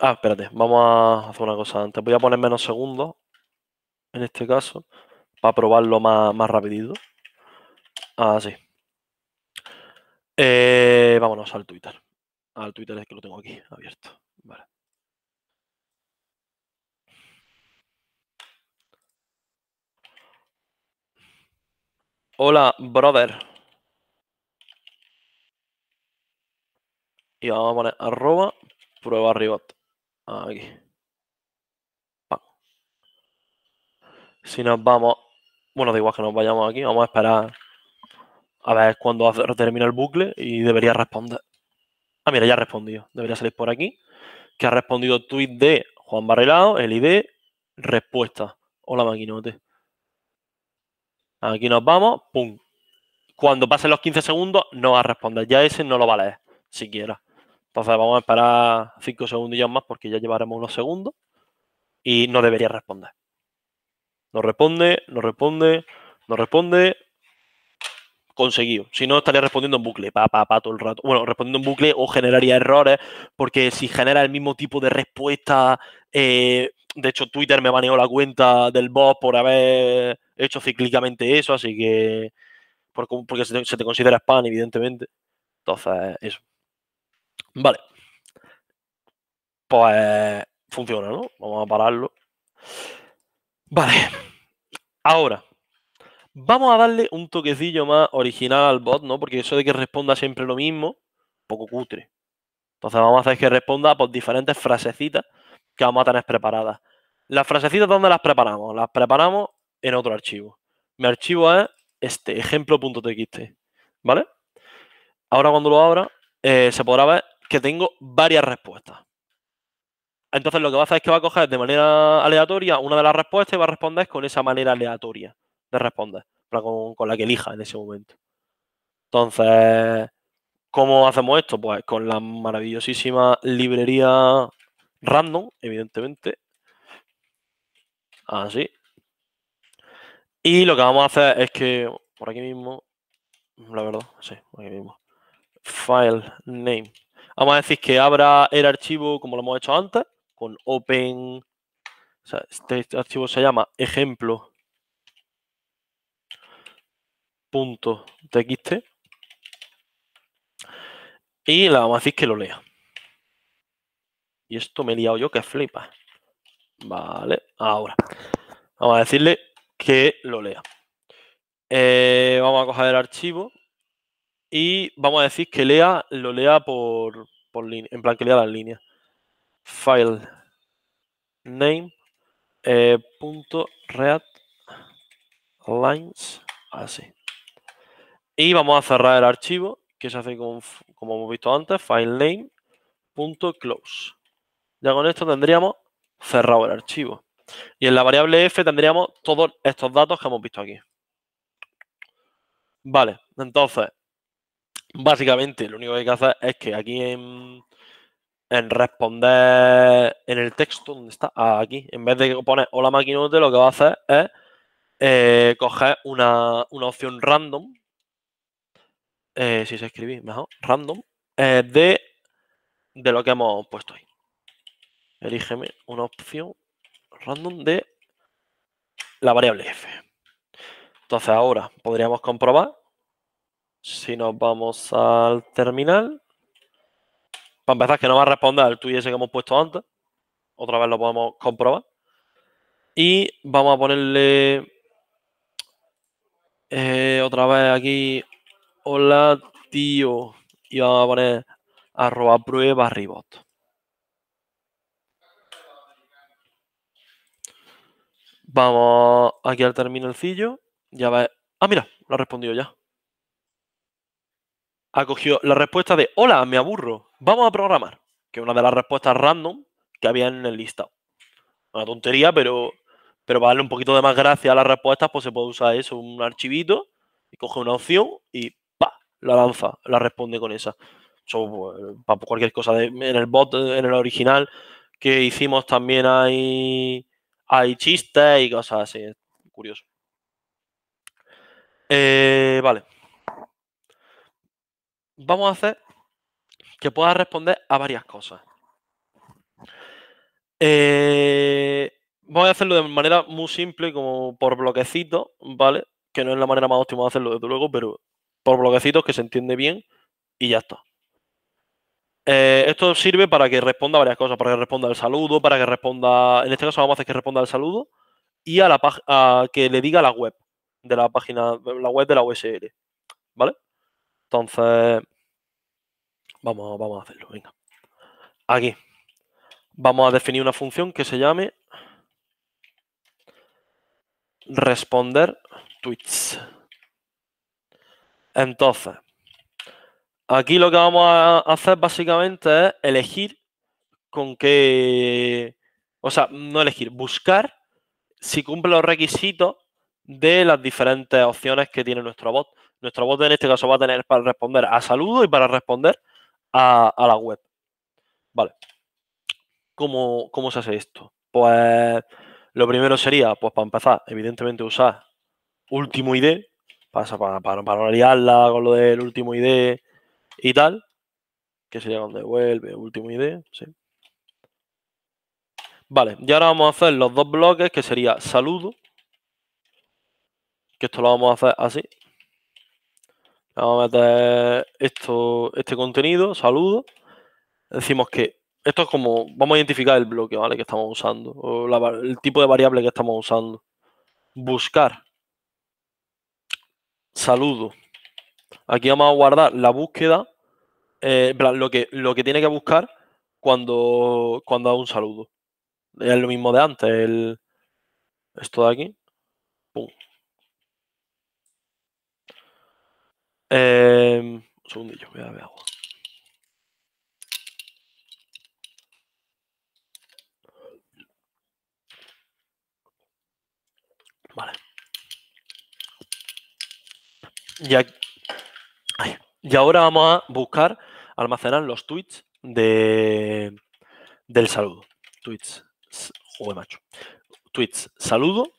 Ah, espérate, vamos a hacer una cosa antes. Voy a poner menos segundos, en este caso, para probarlo más, más rapidito. Ah, sí. Eh, vámonos al Twitter. Al Twitter es que lo tengo aquí abierto. Vale. Hola, brother. Y vamos a poner arroba prueba ribot. Aquí. Si nos vamos. Bueno, da igual que nos vayamos aquí. Vamos a esperar. A ver cuando termina el bucle y debería responder. Ah, mira, ya ha respondido. Debería salir por aquí. Que ha respondido tweet de Juan Barrelado, el ID, respuesta. Hola, maquinote. Aquí nos vamos, pum. Cuando pasen los 15 segundos, no va a responder. Ya ese no lo va a leer, siquiera. Entonces vamos a esperar 5 segundillos más porque ya llevaremos unos segundos y no debería responder. No responde, no responde, no responde, conseguido. Si no, estaría respondiendo en bucle, pa, pa, pa, todo el rato. Bueno, respondiendo en bucle o generaría errores, porque si genera el mismo tipo de respuesta, eh, de hecho Twitter me baneó la cuenta del bot por haber hecho cíclicamente eso, así que, porque se se te considera spam, evidentemente. Entonces, eso. Vale. Pues funciona, ¿no? Vamos a pararlo. Vale. Ahora, Vamos a darle un toquecillo más original al bot, ¿no? Porque eso de que responda siempre lo mismo, poco cutre. Entonces vamos a hacer que responda por diferentes frasecitas que vamos a tener preparadas. Las frasecitas, ¿dónde las preparamos? Las preparamos en otro archivo. Mi archivo es este, ejemplo.txt, ¿vale? Ahora cuando lo abra, eh, se podrá ver que tengo varias respuestas. Entonces lo que va a hacer es que va a coger de manera aleatoria una de las respuestas y va a responder con esa manera aleatoria de responder, con, la que elija en ese momento. Entonces, ¿cómo hacemos esto? Pues con la maravillosísima librería random, evidentemente. Así. Y lo que vamos a hacer es que por aquí mismo, la verdad, sí, por aquí mismo. File name. Vamos a decir que abra el archivo como lo hemos hecho antes, con open. este archivo se llama ejemplo txt y le vamos a decir que lo lea. Y esto me he liado yo que flipa. Vale, ahora. Vamos a decirle que lo lea. Eh, vamos a coger el archivo y vamos a decir que lea, lo lea por, línea, en plan que lea las líneas. File name eh, read lines así. Y vamos a cerrar el archivo que se hace como hemos visto antes, filename.close. Ya con esto tendríamos cerrado el archivo. Y en la variable f tendríamos todos estos datos que hemos visto aquí. Vale, entonces, básicamente lo único que hay que hacer es que aquí en, responder en el texto, donde está? Ah, aquí, en vez de que poner hola maquinote, lo que va a hacer es eh, coger una, una opción random eh, si se escribí mejor, random, eh, de, de lo que hemos puesto ahí. Elígeme una opción random de la variable f. Entonces ahora podríamos comprobar si nos vamos al terminal. Para empezar, que no va a responder al tuyo ese que hemos puesto antes. Otra vez lo podemos comprobar. Y vamos a ponerle eh, otra vez aquí hola tío, y vamos a poner arroba prueba ribot. Vamos aquí al terminalcillo. Ya va. Ah, mira, lo ha respondido ya. Ha cogido la respuesta de hola, me aburro. Vamos a programar. Que es una de las respuestas random que había en el listado. Una tontería, pero, pero para darle un poquito de más gracia a las respuestas, pues se puede usar eso, un archivito, y coge una opción y la lanza, la responde con esa. Eh, para cualquier cosa de, en el bot, eh, en el original que hicimos también hay, hay chistes y cosas así. Curioso. Eh, vale. Vamos a hacer que pueda responder a varias cosas. Eh, voy a hacerlo de manera muy simple, como por bloquecito, ¿vale? Que no es la manera más óptima de hacerlo, desde luego, pero por bloquecitos que se entiende bien y ya está. Eh, esto sirve para que responda varias cosas, para que responda al saludo, para que responda, en este caso vamos a hacer que responda al saludo y a la a que le diga la web de la página, la web de la USL, ¿vale? Entonces, vamos, vamos a hacerlo, venga. Aquí, vamos a definir una función que se llame responder tweets. Entonces, aquí lo que vamos a hacer básicamente es elegir con qué, o sea, no elegir, buscar si cumple los requisitos de las diferentes opciones que tiene nuestro bot. Nuestro bot en este caso va a tener para responder a saludos y para responder a, la web. Vale. ¿Cómo, ¿Cómo, se hace esto? Pues lo primero sería, pues para empezar, evidentemente usar último ID, Pasa para, para, no liarla con lo del último ID y tal. Que sería donde devuelve, último ID, Vale, y ahora vamos a hacer los dos bloques, que sería saludo. Que esto lo vamos a hacer así. Vamos a meter esto, este contenido, saludo. Decimos que esto es como, vamos a identificar el bloque, ¿vale? Que estamos usando, el tipo de variable que estamos usando. Buscar saludo. Aquí vamos a guardar la búsqueda, eh, lo, que, lo que tiene que buscar cuando, cuando da un saludo. Es lo mismo de antes, esto de aquí. Pum. Eh, un segundillo, voy a ver agua. Y, y ahora vamos a buscar, almacenar los tweets de, del saludo. Tweets, juego macho. Tweets, saludo,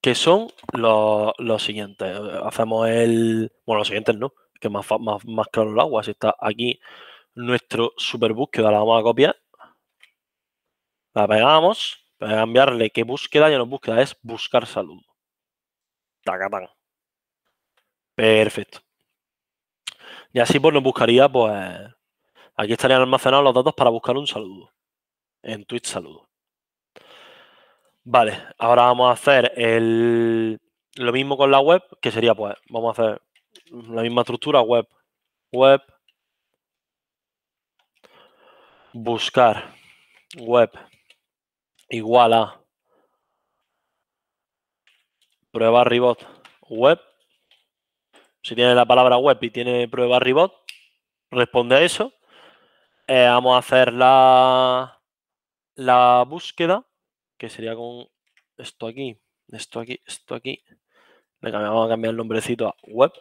que son los, siguientes. Hacemos el, bueno, los siguientes no, que más, más, claro el agua. Si está aquí nuestro super búsqueda, la vamos a copiar. La pegamos, para cambiarle que búsqueda, ya no búsqueda, es buscar saludo. Tacatán. Perfecto. Y así pues nos buscaría, pues aquí estarían almacenados los datos para buscar un saludo. En Twitch saludo. Vale, ahora vamos a hacer el, lo mismo con la web, que sería pues, vamos a hacer la misma estructura web, web, buscar, web, igual a prueba Rebot web si tiene la palabra web y tiene prueba Rebot, responde a eso. Eh, vamos a hacer la, la búsqueda, que sería con esto aquí, esto aquí, esto aquí. Le vamos a cambiar el nombrecito a web.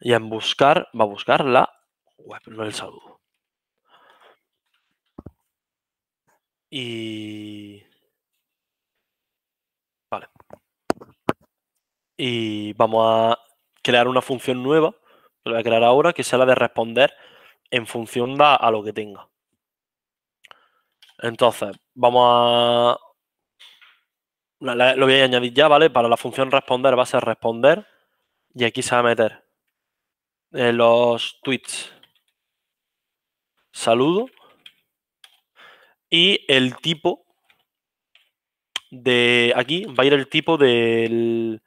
Y en buscar, va a buscar la web, no el saludo. Y... Vale. Y vamos a crear una función nueva, lo voy a crear ahora, que sea la de responder en función a, a lo que tenga. Entonces, vamos a... lo voy a añadir ya, ¿vale? Para la función responder va a ser responder y aquí se va a meter eh, los tweets. Saludo. Y el tipo de... Aquí va a ir el tipo del,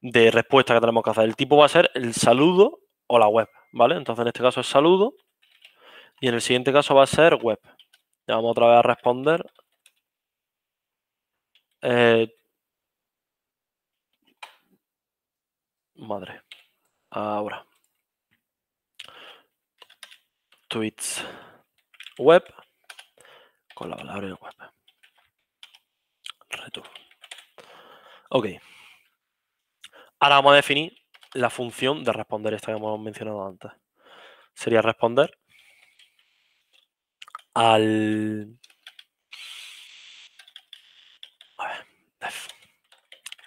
de respuesta que tenemos que hacer. El tipo va a ser el saludo o la web, ¿vale? Entonces en este caso es saludo y en el siguiente caso va a ser web. Le vamos otra vez a responder. Eh, madre. Ahora. Tweets web con la palabra web. Return. Ok. Ahora vamos a definir la función de responder, esta que hemos mencionado antes. Sería responder al...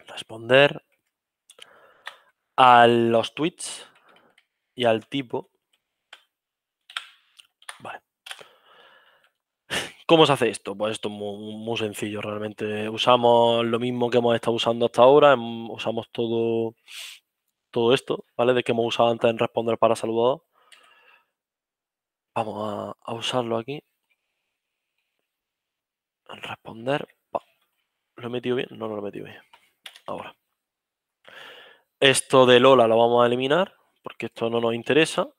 Responder a los tweets y al tipo ¿Cómo se hace esto? Pues esto es muy, sencillo realmente. Usamos lo mismo que hemos estado usando hasta ahora, em, usamos todo, todo esto, ¿vale? De que hemos usado antes en responder para saludados. Vamos a, a usarlo aquí. En Responder. ¿Lo he metido bien? No, no lo he metido bien. Ahora. Esto de Lola lo vamos a eliminar porque esto no nos interesa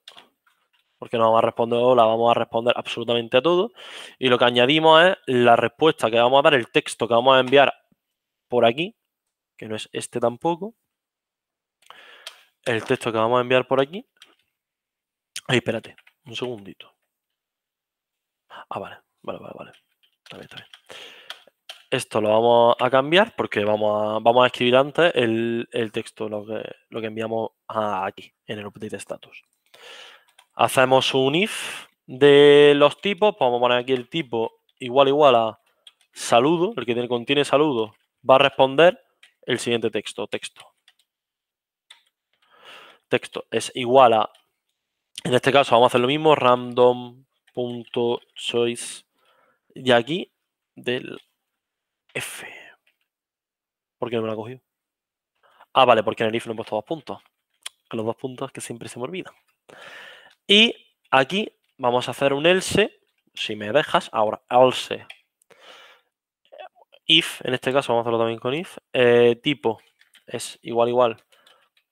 porque no vamos a responder la vamos a responder absolutamente a todo. Y lo que añadimos es la respuesta que vamos a dar, el texto que vamos a enviar por aquí, que no es este tampoco. El texto que vamos a enviar por aquí. Ay, espérate, un segundito. Ah, vale, vale, vale, vale. Está está bien. Esto lo vamos a cambiar porque vamos a, vamos a escribir antes el, texto, lo que, lo que enviamos aquí, en el update status. Hacemos un if de los tipos. Pues vamos a poner aquí el tipo igual igual a saludo. El que contiene saludo va a responder el siguiente texto. Texto. Texto es igual a, en este caso vamos a hacer lo mismo, random.choice y aquí del F. ¿Por qué no me lo ha cogido? Ah, vale, porque en el if no he puesto dos puntos. Los dos puntos que siempre se me olvidan. Y aquí vamos a hacer un else, si me dejas, ahora, else. If, en este caso vamos a hacerlo también con if, eh, tipo es igual igual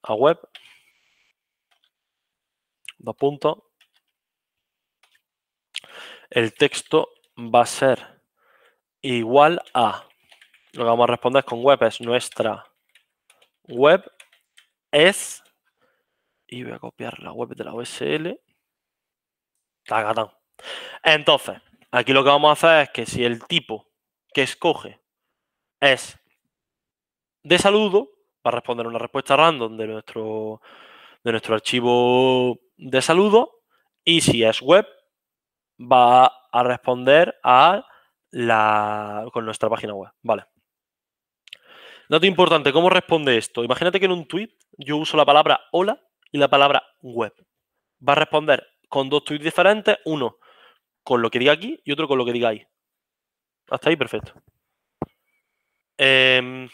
a web, dos puntos. El texto va a ser igual a, lo que vamos a responder con web es nuestra web es y voy a copiar la web de la OSL. Entonces, aquí lo que vamos a hacer es que si el tipo que escoge es de saludo, va a responder una respuesta random de nuestro, de nuestro archivo de saludo. Y si es web, va a responder a la, con nuestra página web. Vale. Dato importante, ¿cómo responde esto? Imagínate que en un tweet yo uso la palabra hola y la palabra web. Va a responder con dos tweets diferentes, uno con lo que diga aquí y otro con lo que diga ahí. Hasta ahí, perfecto. Em,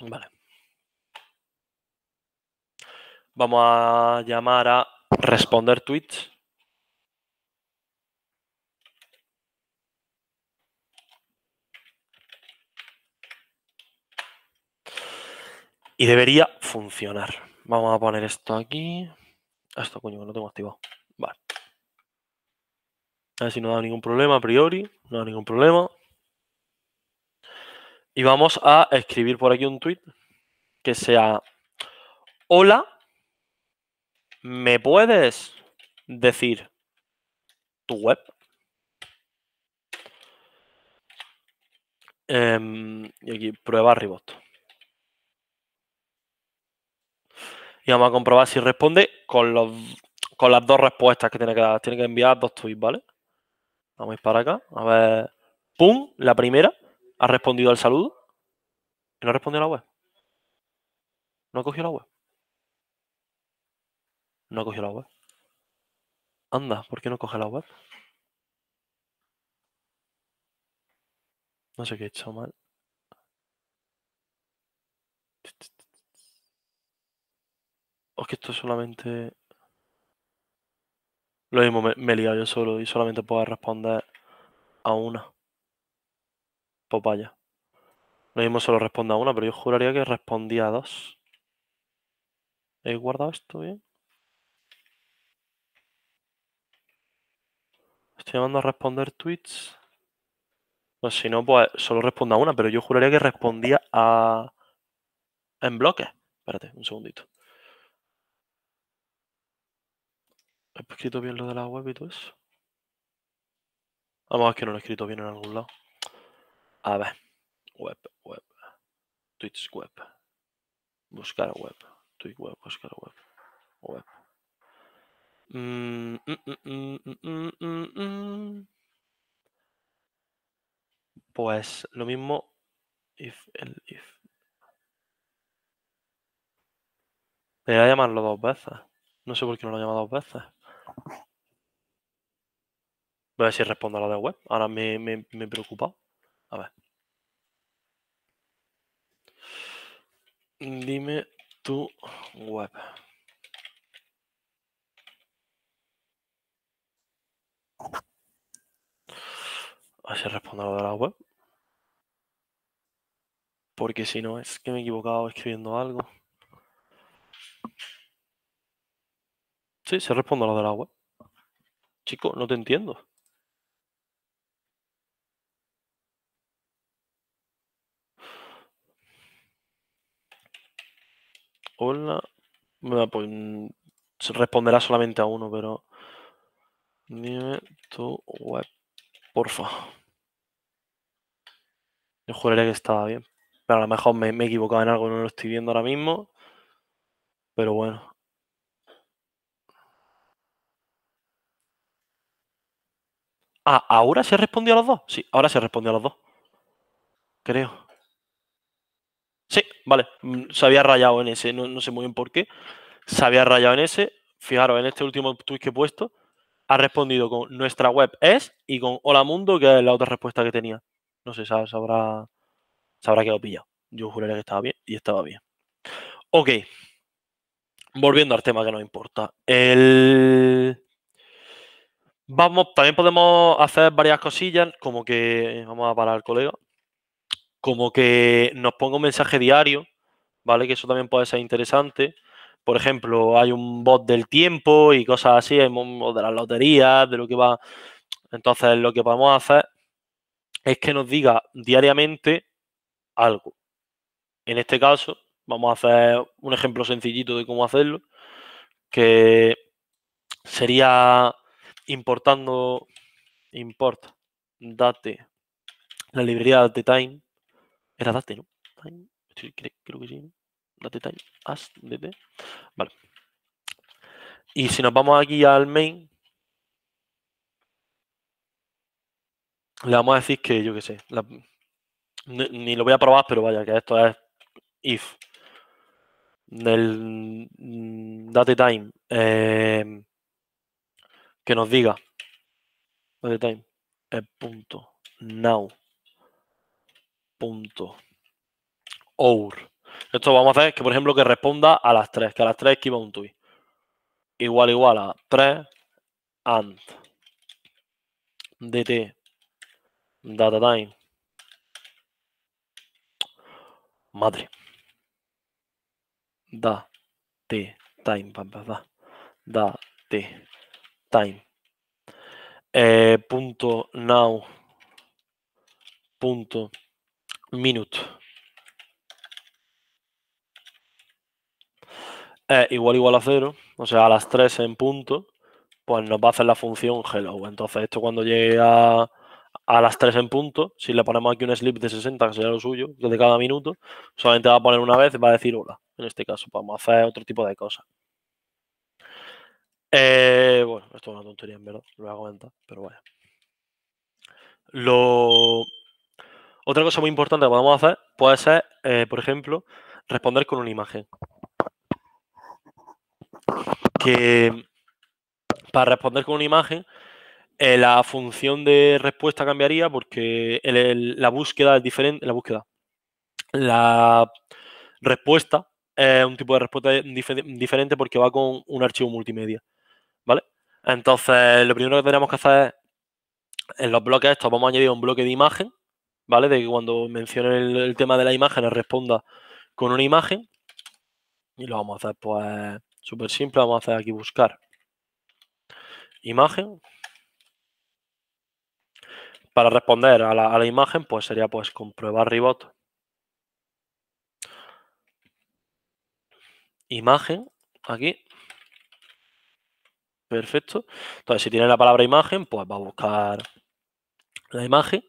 vale. Vamos a llamar a responder tweets. Y debería funcionar. Vamos a poner esto aquí. Ah, esto, coño, lo tengo activado. Vale. A ver si no da ningún problema a priori. No da ningún problema. Y vamos a escribir por aquí un tweet que sea Hola, ¿me puedes decir tu web? Em, y aquí, prueba ribot. y vamos a comprobar si responde con, los, con las dos respuestas que tiene que Tiene que enviar dos tweets, ¿vale? Vamos a ir para acá. A ver. ¡Pum! La primera. Ha respondido al saludo. Y no respondido a la web. No ha cogido la web. No ha cogido la web. Anda, ¿por qué no coge la web? No sé qué he hecho mal. O oh, que esto solamente. Lo mismo, me, he liado yo solo y solamente puedo responder a una. popaya. Pues lo mismo solo respondo a una, pero yo juraría que respondía a dos. ¿He guardado esto bien? Estoy llamando a responder tweets. Pues si no, pues solo respondo a una, pero yo juraría que respondía a. en bloque Espérate, un segundito. escrito bien lo de la web y todo eso. Vamos a que no lo he escrito bien en algún lado. A ver. Web, web. Twitch web. Buscar web. Twitch web, buscar web. Web. Mm, mm, mm, pues lo mismo. If, el if. Me voy a llamarlo dos veces. No sé por qué no lo he llamado dos veces. A ver si respondo a la de web. Ahora me, me, he A ver. Dime tu web. A ver si respondo a la de la web. Porque si no, es que me he equivocado escribiendo algo. Sí, se responde a la de la web. Chico, no te entiendo. Hola. Bueno, pues mm, responderá solamente a uno, pero. web, porfa. Yo juraría que estaba bien. Pero a lo mejor me, me he equivocado en algo, no lo estoy viendo ahora mismo. Pero bueno. Ah, ¿ahora se respondió a los dos? Sí, ahora se respondió a los dos. Creo. Sí, vale. Mm, se había rayado en ese, no, sé muy bien por qué. Se había rayado en ese. Fijaros, en este último tweet que he puesto, ha respondido con nuestra web es y con hola mundo, que es la otra respuesta que tenía. No sé, se habrá, se habrá quedado pillado. Yo juraría que estaba bien y estaba bien. Ok. Volviendo al tema que nos importa. El... Vamos, también podemos hacer varias cosillas, como que vamos a parar, colega, como que nos ponga un mensaje diario, ¿vale? Que eso también puede ser interesante. Por ejemplo, hay un bot del tiempo y cosas así, o de las loterías, de lo que va. Entonces, lo que vamos a hacer es que nos diga diariamente algo. En este caso, vamos a hacer un ejemplo sencillito de cómo hacerlo, que sería importando, import, date, la librería date time, era date, ¿no? creo, que sí. Date time, Vale. Y si nos vamos aquí al main, le vamos a decir que, yo qué sé, ni, lo voy a probar, pero vaya, que esto es if. Del mm, date time em, que nos diga date time punto now punto OUR. Esto vamos a hacer que, por ejemplo, que responda a las 3, que a las 3 esquiva un tweet Igual, igual a 3 and dt data time madre da t time para da t time eh, punto now punto minuto igual igual a cero, o sea, a las 3 en punto, pues nos va a hacer la función hello. Entonces, esto cuando llegue a, a las 3 en punto, si le ponemos aquí un slip de 60, que sería lo suyo, de cada minuto, solamente va a poner una vez y va a decir hola. En este caso, pues vamos a hacer otro tipo de cosas. Eh, bueno, esto es una tontería, en verdad, lo voy a comentar, pero vaya. Lo, otra cosa muy importante que podemos hacer puede ser, eh, por ejemplo, responder con una imagen. Que para responder con una imagen, eh, la función de respuesta cambiaría porque la búsqueda es diferente. La búsqueda. La respuesta es un tipo de respuesta diferente porque va con un archivo multimedia. ¿Vale? Entonces, lo primero que tenemos que hacer es en los bloques estos, vamos a añadir un bloque de imagen ¿vale? De que cuando mencione el, tema de la imagen responda con una imagen. Y lo vamos a hacer pues súper simple. Vamos a hacer aquí buscar imagen. Para responder a la, imagen, pues sería pues comprobar ribot. Imagen, aquí. Perfecto. Entonces, si tiene la palabra imagen, pues va a buscar la imagen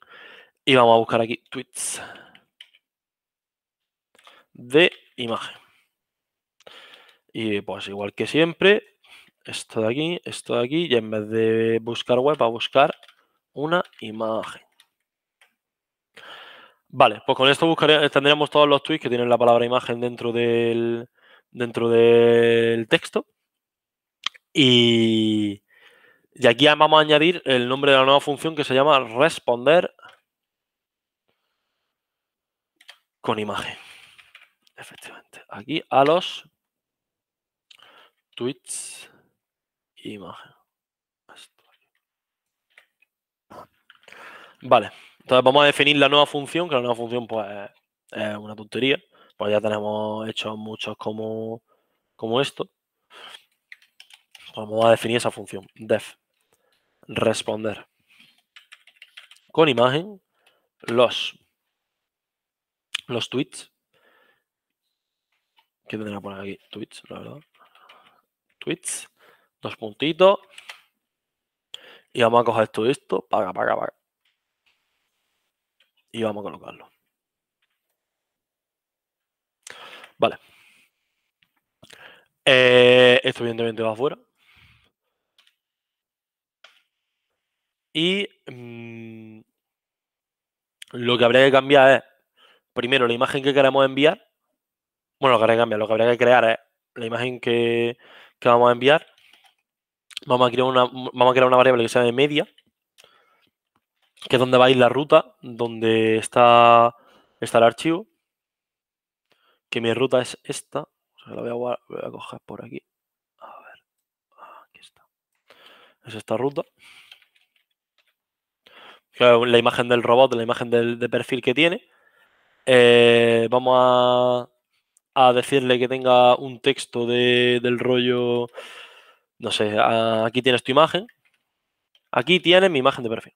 y vamos a buscar aquí tweets de imagen. Y pues igual que siempre, esto de aquí, esto de aquí, y en vez de buscar web, va a buscar una imagen. Vale, pues con esto tendríamos todos los tweets que tienen la palabra imagen dentro del, dentro del texto. Y, y aquí vamos a añadir el nombre de la nueva función que se llama responder con imagen. Efectivamente. Aquí a los tweets imagen. Vale. Entonces vamos a definir la nueva función, que la nueva función pues es una tontería. Pues ya tenemos hechos muchos como, como esto. Pues vamos a definir esa función. Def. Responder. Con imagen. Los los tweets. ¿Qué tendrá poner aquí? Tweets, la verdad. Tweets. Dos puntitos. Y vamos a coger todo esto. Paga, paga, paga. Y vamos a colocarlo. Vale. Eh, esto evidentemente va afuera. Y mm, lo que habría que cambiar es primero la imagen que queremos enviar. Bueno, lo que habría que cambiar, lo que habría que crear es la imagen que, vamos a enviar. Vamos a, crear una, vamos a crear una variable que se llame media, que es donde va a ir la ruta, donde está, está el archivo. Que mi ruta es esta. la voy a, coger por aquí. A ver. Aquí está. Es esta ruta. La imagen del robot, la imagen del, de perfil que tiene. Eh, vamos a, decirle que tenga un texto del rollo, no sé, aquí tienes tu imagen. Aquí tienes mi imagen de perfil.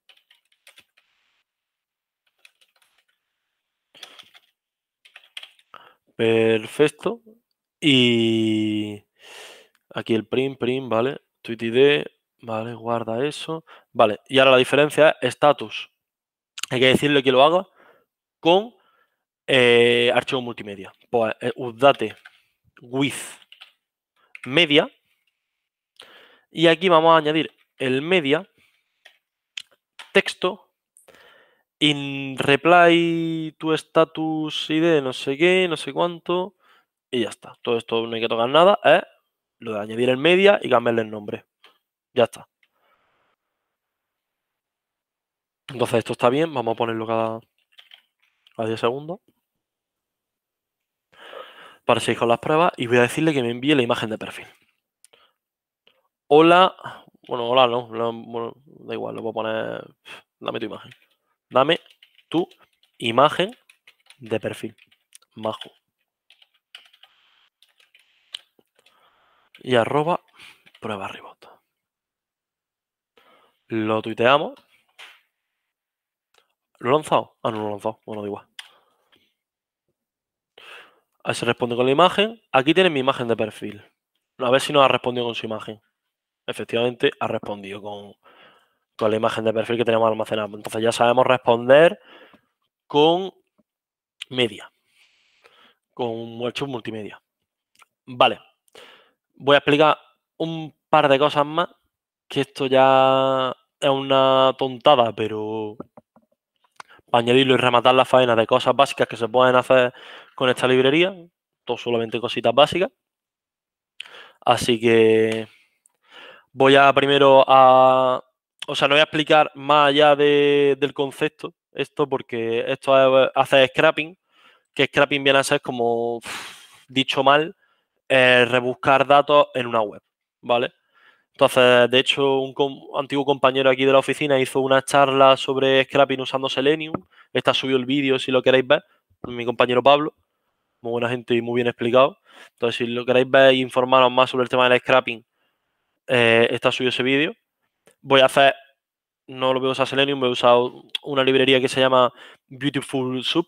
Perfecto. Y aquí el print, print, ¿vale? Tweet ID, ¿vale? Guarda eso. Vale, y ahora la diferencia es status. Hay que decirle que lo haga con eh, archivo multimedia. Pues eh, with media. Y aquí vamos a añadir el media, texto, in reply tu status id, no sé qué, no sé cuánto. Y ya está. Todo esto no hay que tocar nada. lo de añadir el media y cambiarle el nombre. Ya está. Entonces esto está bien. Vamos a ponerlo cada, cada 10 segundos para con las pruebas y voy a decirle que me envíe la imagen de perfil. Hola, bueno, hola no, da igual, lo voy poner, dame tu imagen. Dame tu imagen de perfil, majo. Y arroba prueba ribot. Lo tuiteamos. ¿Lo he lanzado? Ah, no lo he Bueno, da igual ver si responde con la imagen. Aquí tiene mi imagen de perfil. A ver si nos ha respondido con su imagen. Efectivamente, ha respondido con, la imagen de perfil que tenemos almacenada. Entonces ya sabemos responder con media. Con un multimedia. Vale. Voy a explicar un par de cosas más. Que esto ya es una tontada, pero para añadirlo y rematar la faena de cosas básicas que se pueden hacer con esta librería. Todo solamente cositas básicas. Así que voy a primero a... O sea, no voy a explicar más allá de, del concepto esto porque esto hace scrapping, que scrapping viene a ser como, dicho mal, eh, rebuscar datos en una web, ¿vale? Entonces, de hecho, un antiguo compañero aquí de la oficina hizo una charla sobre scrapping usando Selenium. Está subido el vídeo si lo queréis ver, mi compañero Pablo muy buena gente y muy bien explicado. Entonces, si lo queréis ver e informaros más sobre el tema del scrapping, eh, está subido ese vídeo. Voy a hacer, no lo voy a usar Selenium, voy a usar una librería que se llama Beautiful Soup.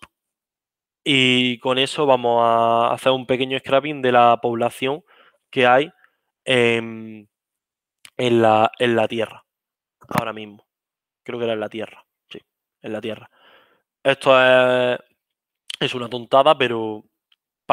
Y con eso vamos a hacer un pequeño scrapping de la población que hay en, la, en la Tierra. Ahora mismo. Creo que era en la Tierra. Sí, en la Tierra. Esto es, es una tontada, pero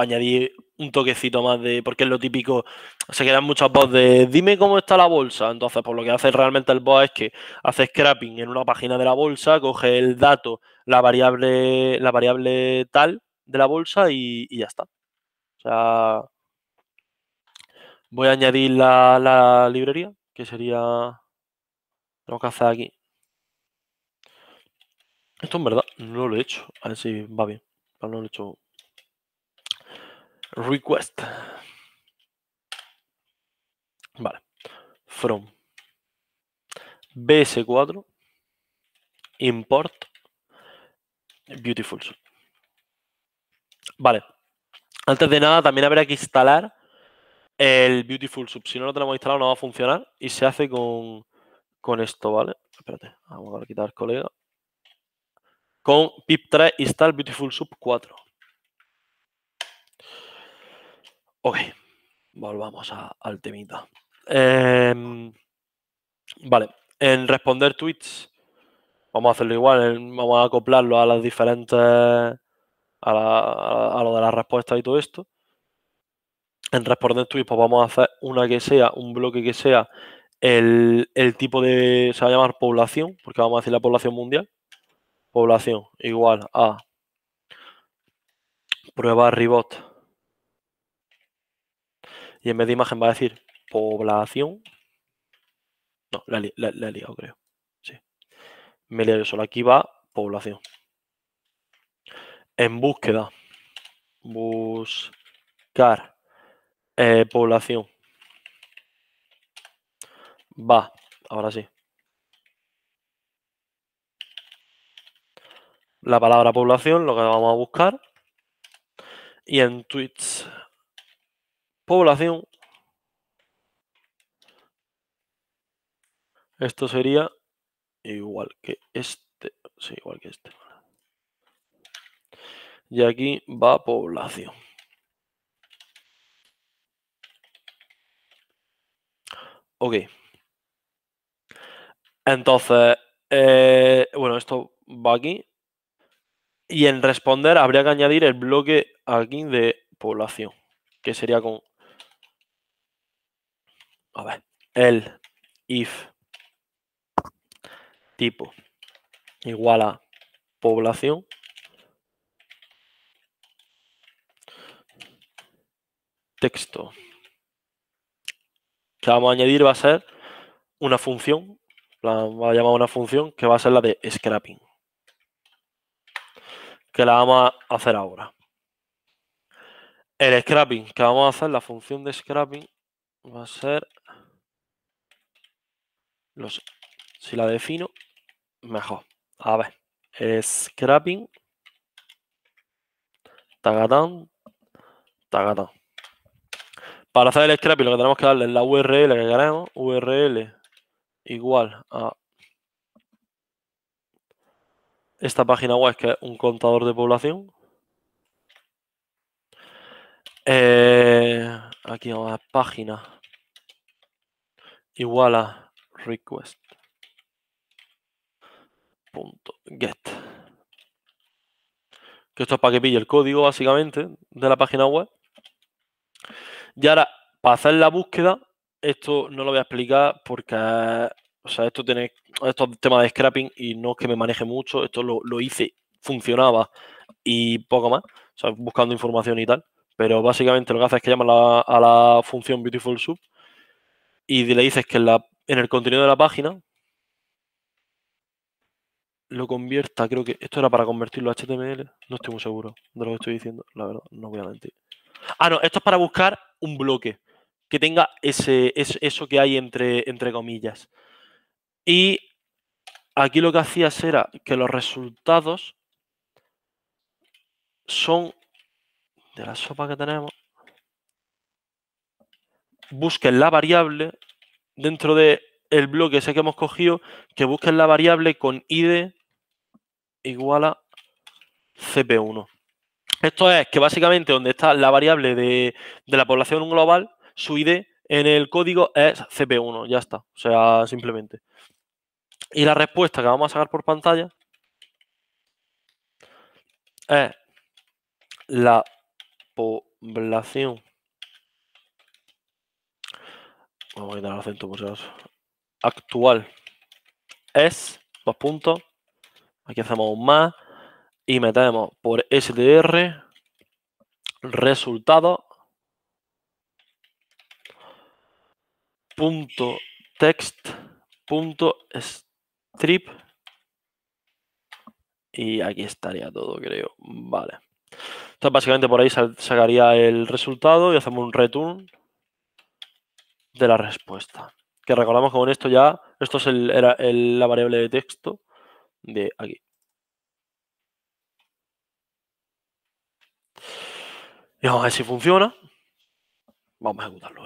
añadir un toquecito más de, porque es lo típico, se quedan muchas bots de dime cómo está la bolsa. Entonces, por pues lo que hace realmente el bot es que hace scrapping en una página de la bolsa, coge el dato, la variable, la variable tal de la bolsa y, ya está. O sea, voy a añadir la, librería, que sería lo que hace aquí. Esto en verdad no lo he hecho, a ver si va bien, no lo he hecho Request. Vale. From bs4 import beautifuls. Vale. Antes de nada, también habría que instalar el Beautiful Sub. Si no lo tenemos instalado, no va a funcionar. Y se hace con, con esto, ¿vale? Espérate, vamos a quitar el colega. Con pip3 install Beautiful Sub 4. Ok, volvamos al temita. Em, vale, en responder tweets, vamos a hacerlo igual, vamos a acoplarlo a las diferentes, a, lo de las respuestas y todo esto. En responder tweets, pues vamos a hacer una que sea, un bloque que sea el, tipo de, se va a llamar población, porque vamos a decir la población mundial. Población igual a prueba rebot y en vez de imagen va a decir población. No, la, he liado, creo. Sí. Me he solo. Aquí va población. En búsqueda. Buscar eh, población. Va, ahora sí. La palabra población, lo que vamos a buscar. Y en tweets población, esto sería igual que este, sí, igual que este. Y aquí va población. Ok. Entonces, eh, bueno, esto va aquí. Y en responder habría que añadir el bloque aquí de población, que sería con a ver, el if tipo igual a población texto que vamos a añadir va a ser una función, la va a llamar una función que va a ser la de scrapping, que la vamos a hacer ahora. El scrapping que vamos a hacer, la función de scrapping va a ser los Si la defino, mejor. A ver. Scrapping. Tagatán. Tagatán. Para hacer el scrapping lo que tenemos que darle es la URL que queremos. URL igual a esta página web que es un contador de población. Eh, aquí vamos a página igual a request.get. Que esto es para que pille el código básicamente de la página web. Y ahora, para hacer la búsqueda, esto no lo voy a explicar porque o sea, esto tiene estos es temas de scrapping y no es que me maneje mucho. Esto lo, hice, funcionaba y poco más. buscando información y tal. Pero básicamente lo que hace es que llama a la función Beautiful Sub y le dices que la en el contenido de la página lo convierta, creo que esto era para convertirlo a HTML, no estoy muy seguro de lo que estoy diciendo, la verdad, no voy a mentir. Ah, no, esto es para buscar un bloque que tenga ese, eso que hay entre, entre comillas. Y aquí lo que hacías era que los resultados son de la sopa que tenemos. Busquen la variable dentro del bloque ese que hemos cogido que busquen la variable con id igual a cp1. Esto es que básicamente donde está la variable de, de la población global, su id en el código es cp1, ya está. O sea, simplemente. Y la respuesta que vamos a sacar por pantalla es la población a el Actual es, dos puntos. Aquí hacemos un más y metemos por SDR resultado punto text punto strip y aquí estaría todo creo vale entonces básicamente por ahí sacaría el resultado y hacemos un return de la respuesta. Que recordamos que con esto ya, esto es era la variable de texto de aquí. Y vamos a ver si funciona. Vamos a ejecutarlo,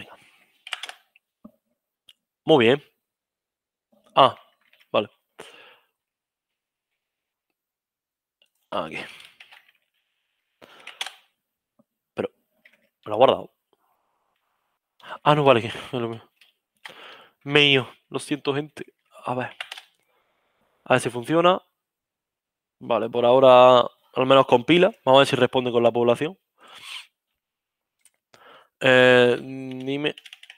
Muy bien. Ah, vale. Aquí. Pero, lo ha guardado. Ah, no, vale. Mío. Lo siento, gente. A ver. A ver si funciona. Vale, por ahora al menos compila. Vamos a ver si responde con la población. Eh, dime,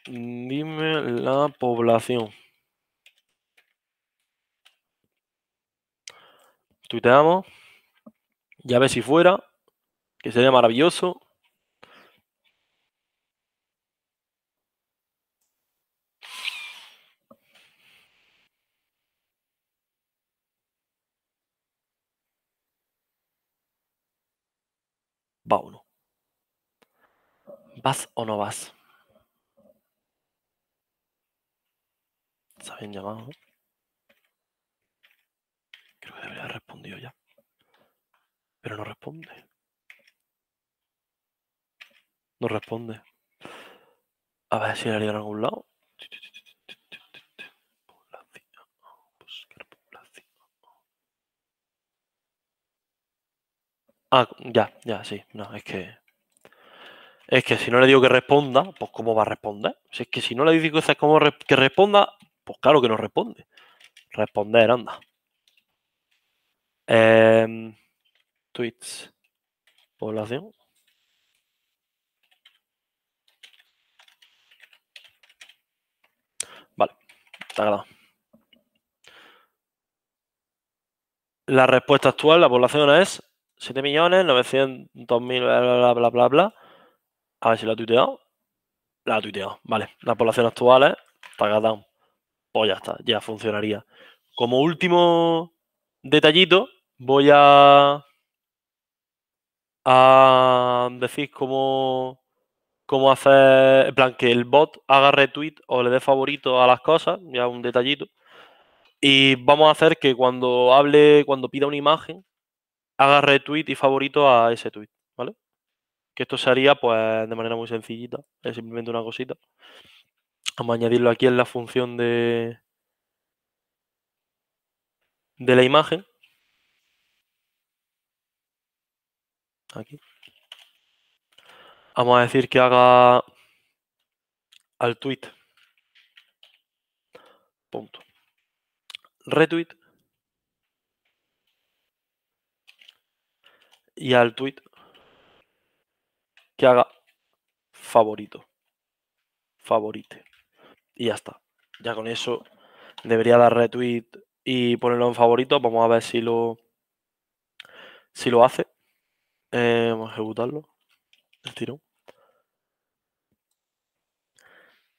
dime la población. Tuiteamos. Ya ve si fuera. Que sería maravilloso. va no? ¿Vas o no vas? Está bien llamado. Creo que debería haber respondido ya. Pero no responde. No responde. A ver si le haría en algún lado. Ah, ya, ya, sí. No, es que. Es que si no le digo que responda, pues ¿cómo va a responder? Si es que si no le digo cómo que responda, pues claro que no responde. Responder, anda. Em, tweets. Población. Vale, está grabado. La respuesta actual, la población es 7 millones, 900 mil, bla, bla, bla, bla, A ver si lo ha tuiteado. La ha tuiteado, vale. La población actual es pagada Pues ya está, ya funcionaría. Como último detallito, voy a, a decir cómo, cómo hacer, en plan, que el bot haga retweet o le dé favorito a las cosas, ya un detallito. Y vamos a hacer que cuando hable, cuando pida una imagen, haga retweet y favorito a ese tweet, ¿vale? Que esto se haría pues de manera muy sencillita, es simplemente una cosita. Vamos a añadirlo aquí en la función de, de la imagen. Aquí. Vamos a decir que haga al tweet. Punto. Retweet y al tweet que haga favorito. Favorite. Y ya está. Ya con eso debería dar retweet y ponerlo en favorito. Vamos a ver si lo si lo hace. Eh, vamos a ejecutarlo. El tirón.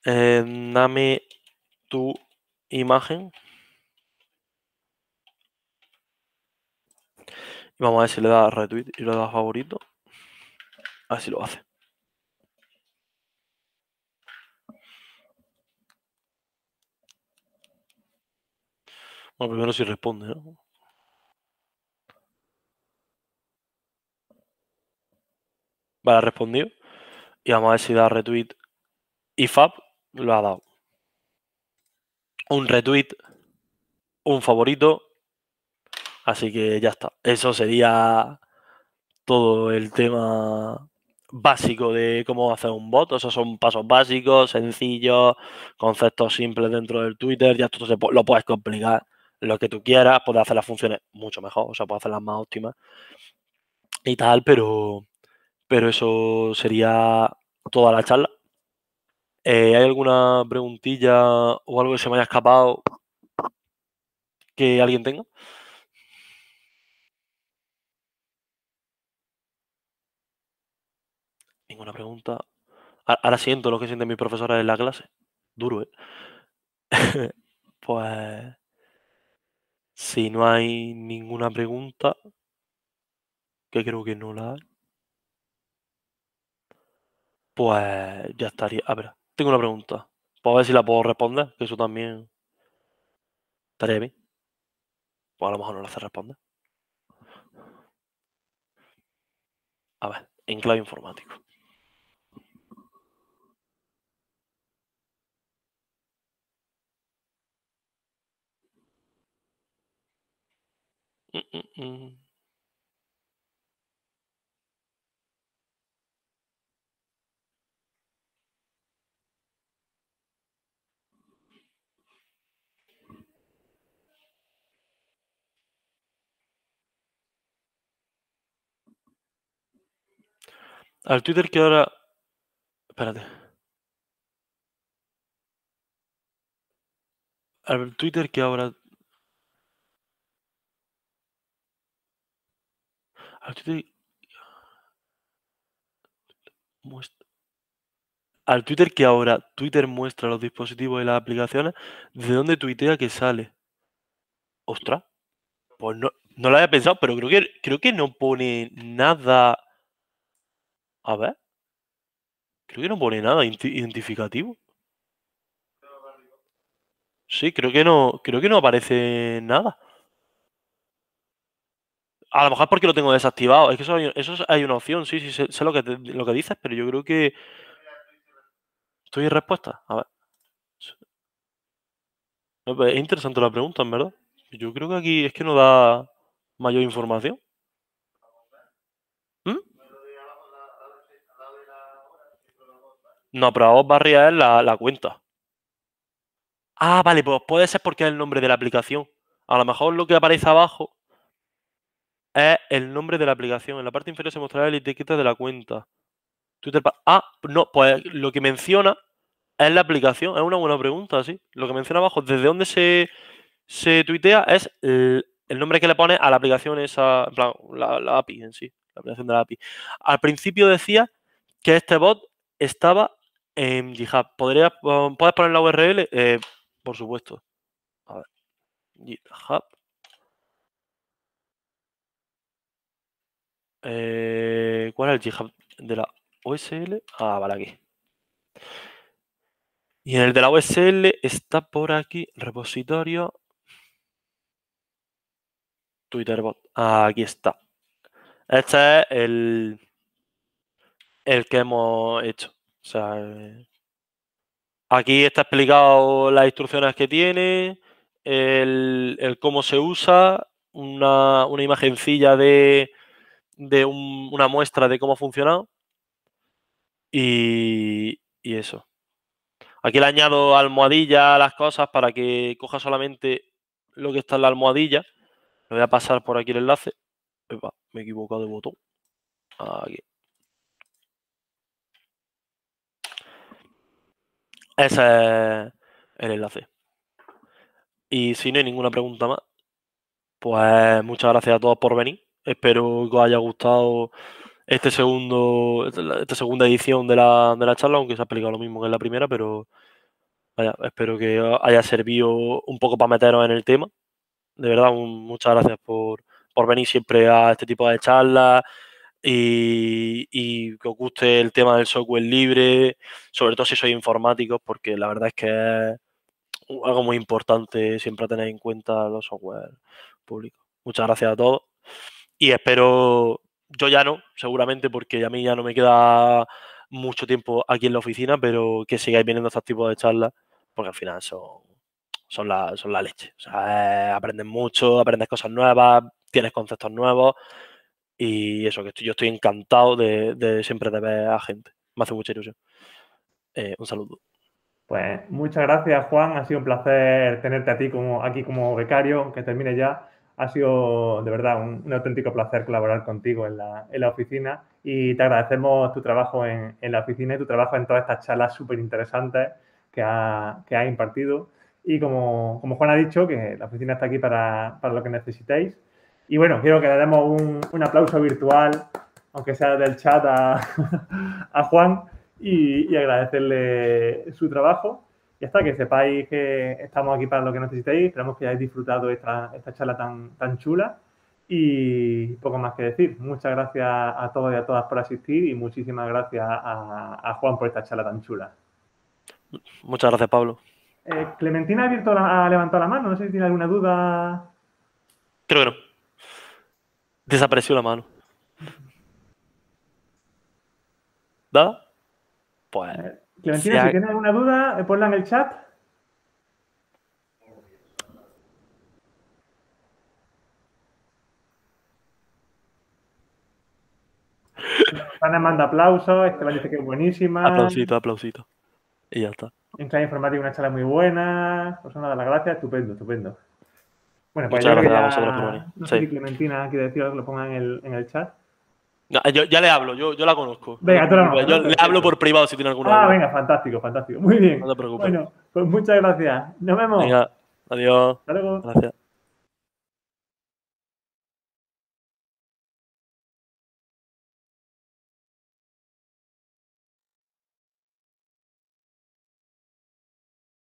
Eh, dame tu imagen. Y vamos a ver si le da retweet y le da favorito. A ver si lo hace. Bueno, primero si responde, ¿no? Vale, ha respondido. Y vamos a ver si da retweet. Y Fab lo ha dado. Un retweet, un favorito Así que ya está. Eso sería todo el tema básico de cómo hacer un bot. Esos son pasos básicos, sencillos, conceptos simples dentro del Twitter. Ya tú lo puedes complicar lo que tú quieras, puedes hacer las funciones mucho mejor, o sea, puedes hacerlas más óptimas y tal, pero, pero eso sería toda la charla. Eh, ¿Hay alguna preguntilla o algo que se me haya escapado que alguien tenga? una pregunta. Ahora siento lo que siente mi profesora en la clase. Duro, ¿eh? pues si no hay ninguna pregunta, que creo que no la pues ya estaría. A ver, tengo una pregunta. Pues ver si la puedo responder, que eso también estaría bien. Pues a lo mejor no la hace responder. A ver, clave informático. Mm, mm, mm. Al Twitter que ahora... Espérate. Al Twitter que ahora Ah, al Twitter que ahora Twitter muestra los dispositivos y las aplicaciones, ¿de dónde tuitea que sale? Ostras, pues no, lo había pensado, pero creo que, creo que no pone nada. A ver. Creo que no pone nada identificativo. Sí, creo que no, creo que no aparece nada. A lo mejor porque lo tengo desactivado. Es que eso hay, una opción, sí, sí, sé, lo, que lo que dices, pero yo creo que. Estoy en respuesta. A ver. Pues, es interesante la pregunta, en verdad. Yo creo que aquí es que no da mayor información. ¿Mm? No, pero barría es la, la cuenta. Ah, vale, pues puede ser porque es el nombre de la aplicación. A lo mejor lo que aparece abajo es el nombre de la aplicación. En la parte inferior se mostrará la etiqueta de la cuenta. Twitter Ah, no, pues lo que menciona es la aplicación. Es una buena pregunta, sí. Lo que menciona abajo, desde dónde se, se tuitea, es el, nombre que le pone a la aplicación esa, en la, API en sí, la aplicación de la API. Al principio decía que este bot estaba en GitHub. ¿Podría, ¿Puedes poner la URL? Eh, por supuesto. A ver. GitHub. Eh, ¿Cuál es el GitHub de la OSL? Ah, vale, aquí. Y en el de la OSL está por aquí, repositorio. Twitterbot. Ah, aquí está. Este es el, el que hemos hecho. Eh, aquí está explicado las instrucciones que tiene, el, cómo se usa, una, una imagencilla de, de una muestra de cómo ha funcionado. Y, eso. Aquí le añado almohadilla a las cosas para que coja solamente lo que está en la almohadilla. Le voy a pasar por aquí el enlace. me he equivocado de botón. Aquí. Ese es el enlace. Y si no hay ninguna pregunta más, pues muchas gracias a todos por venir espero que os haya gustado este segundo, esta segunda edición de la, de charla, aunque se ha explicado lo mismo que en la primera, pero espero que haya servido un poco para meteros en el tema. De verdad, muchas gracias por, por venir siempre a este tipo de charlas y, que os guste el tema del software libre, sobre todo si sois informáticos, porque la verdad es que es algo muy importante siempre tener en cuenta los software públicos. Muchas gracias a todos y espero, yo ya no, seguramente, porque a mí ya no me queda mucho tiempo aquí en la oficina, pero que sigáis viendo estos tipos de charlas, porque al final son, son, la, son la leche. O sea, eh, aprendes mucho, aprendes cosas nuevas, tienes conceptos nuevos y eso, que yo estoy encantado de, siempre de ver a gente. Me hace mucha ilusión. Eh, un saludo. Pues muchas gracias, Juan. Ha sido un placer tenerte a ti como, aquí como becario, que termine ya. Ha sido de verdad un, auténtico placer colaborar contigo en la, oficina y te agradecemos tu trabajo en, la oficina y tu trabajo en todas estas charlas súper interesantes que has ha impartido. Y como, Juan ha dicho, que la oficina está aquí para, lo que necesitéis. Y bueno, quiero que le demos un, aplauso virtual, aunque sea del chat, a, Juan y, agradecerle su trabajo está, que sepáis que estamos aquí para lo que necesitéis. Esperamos que hayáis disfrutado esta, charla tan, tan chula y poco más que decir. Muchas gracias a todos y a todas por asistir y muchísimas gracias a, Juan por esta charla tan chula. Muchas gracias, Pablo. Eh, Clementina ha, levantado la mano, no sé si tiene alguna duda. Creo que no. Desapareció la mano. ¿Da? Pues... Clementina, si, tienes alguna duda, eh, ponla en el chat. Ana manda aplausos, Esteban dice que es buenísima. Aplausito, aplausito. Y ya está. En clave informática una charla muy buena. Os una de las gracias, estupendo, estupendo. Bueno, pues que ya, a No sí. sé si Clementina quiere decir que lo pongan en el, en el chat ya le hablo, yo, la conozco. Venga, tú la no, Yo le hablo por privado si tiene alguna. Ah, venga, fantástico, fantástico. Muy bien. No te preocupes. Bueno, pues muchas gracias. Nos vemos. Venga, adiós. Hasta luego. Gracias.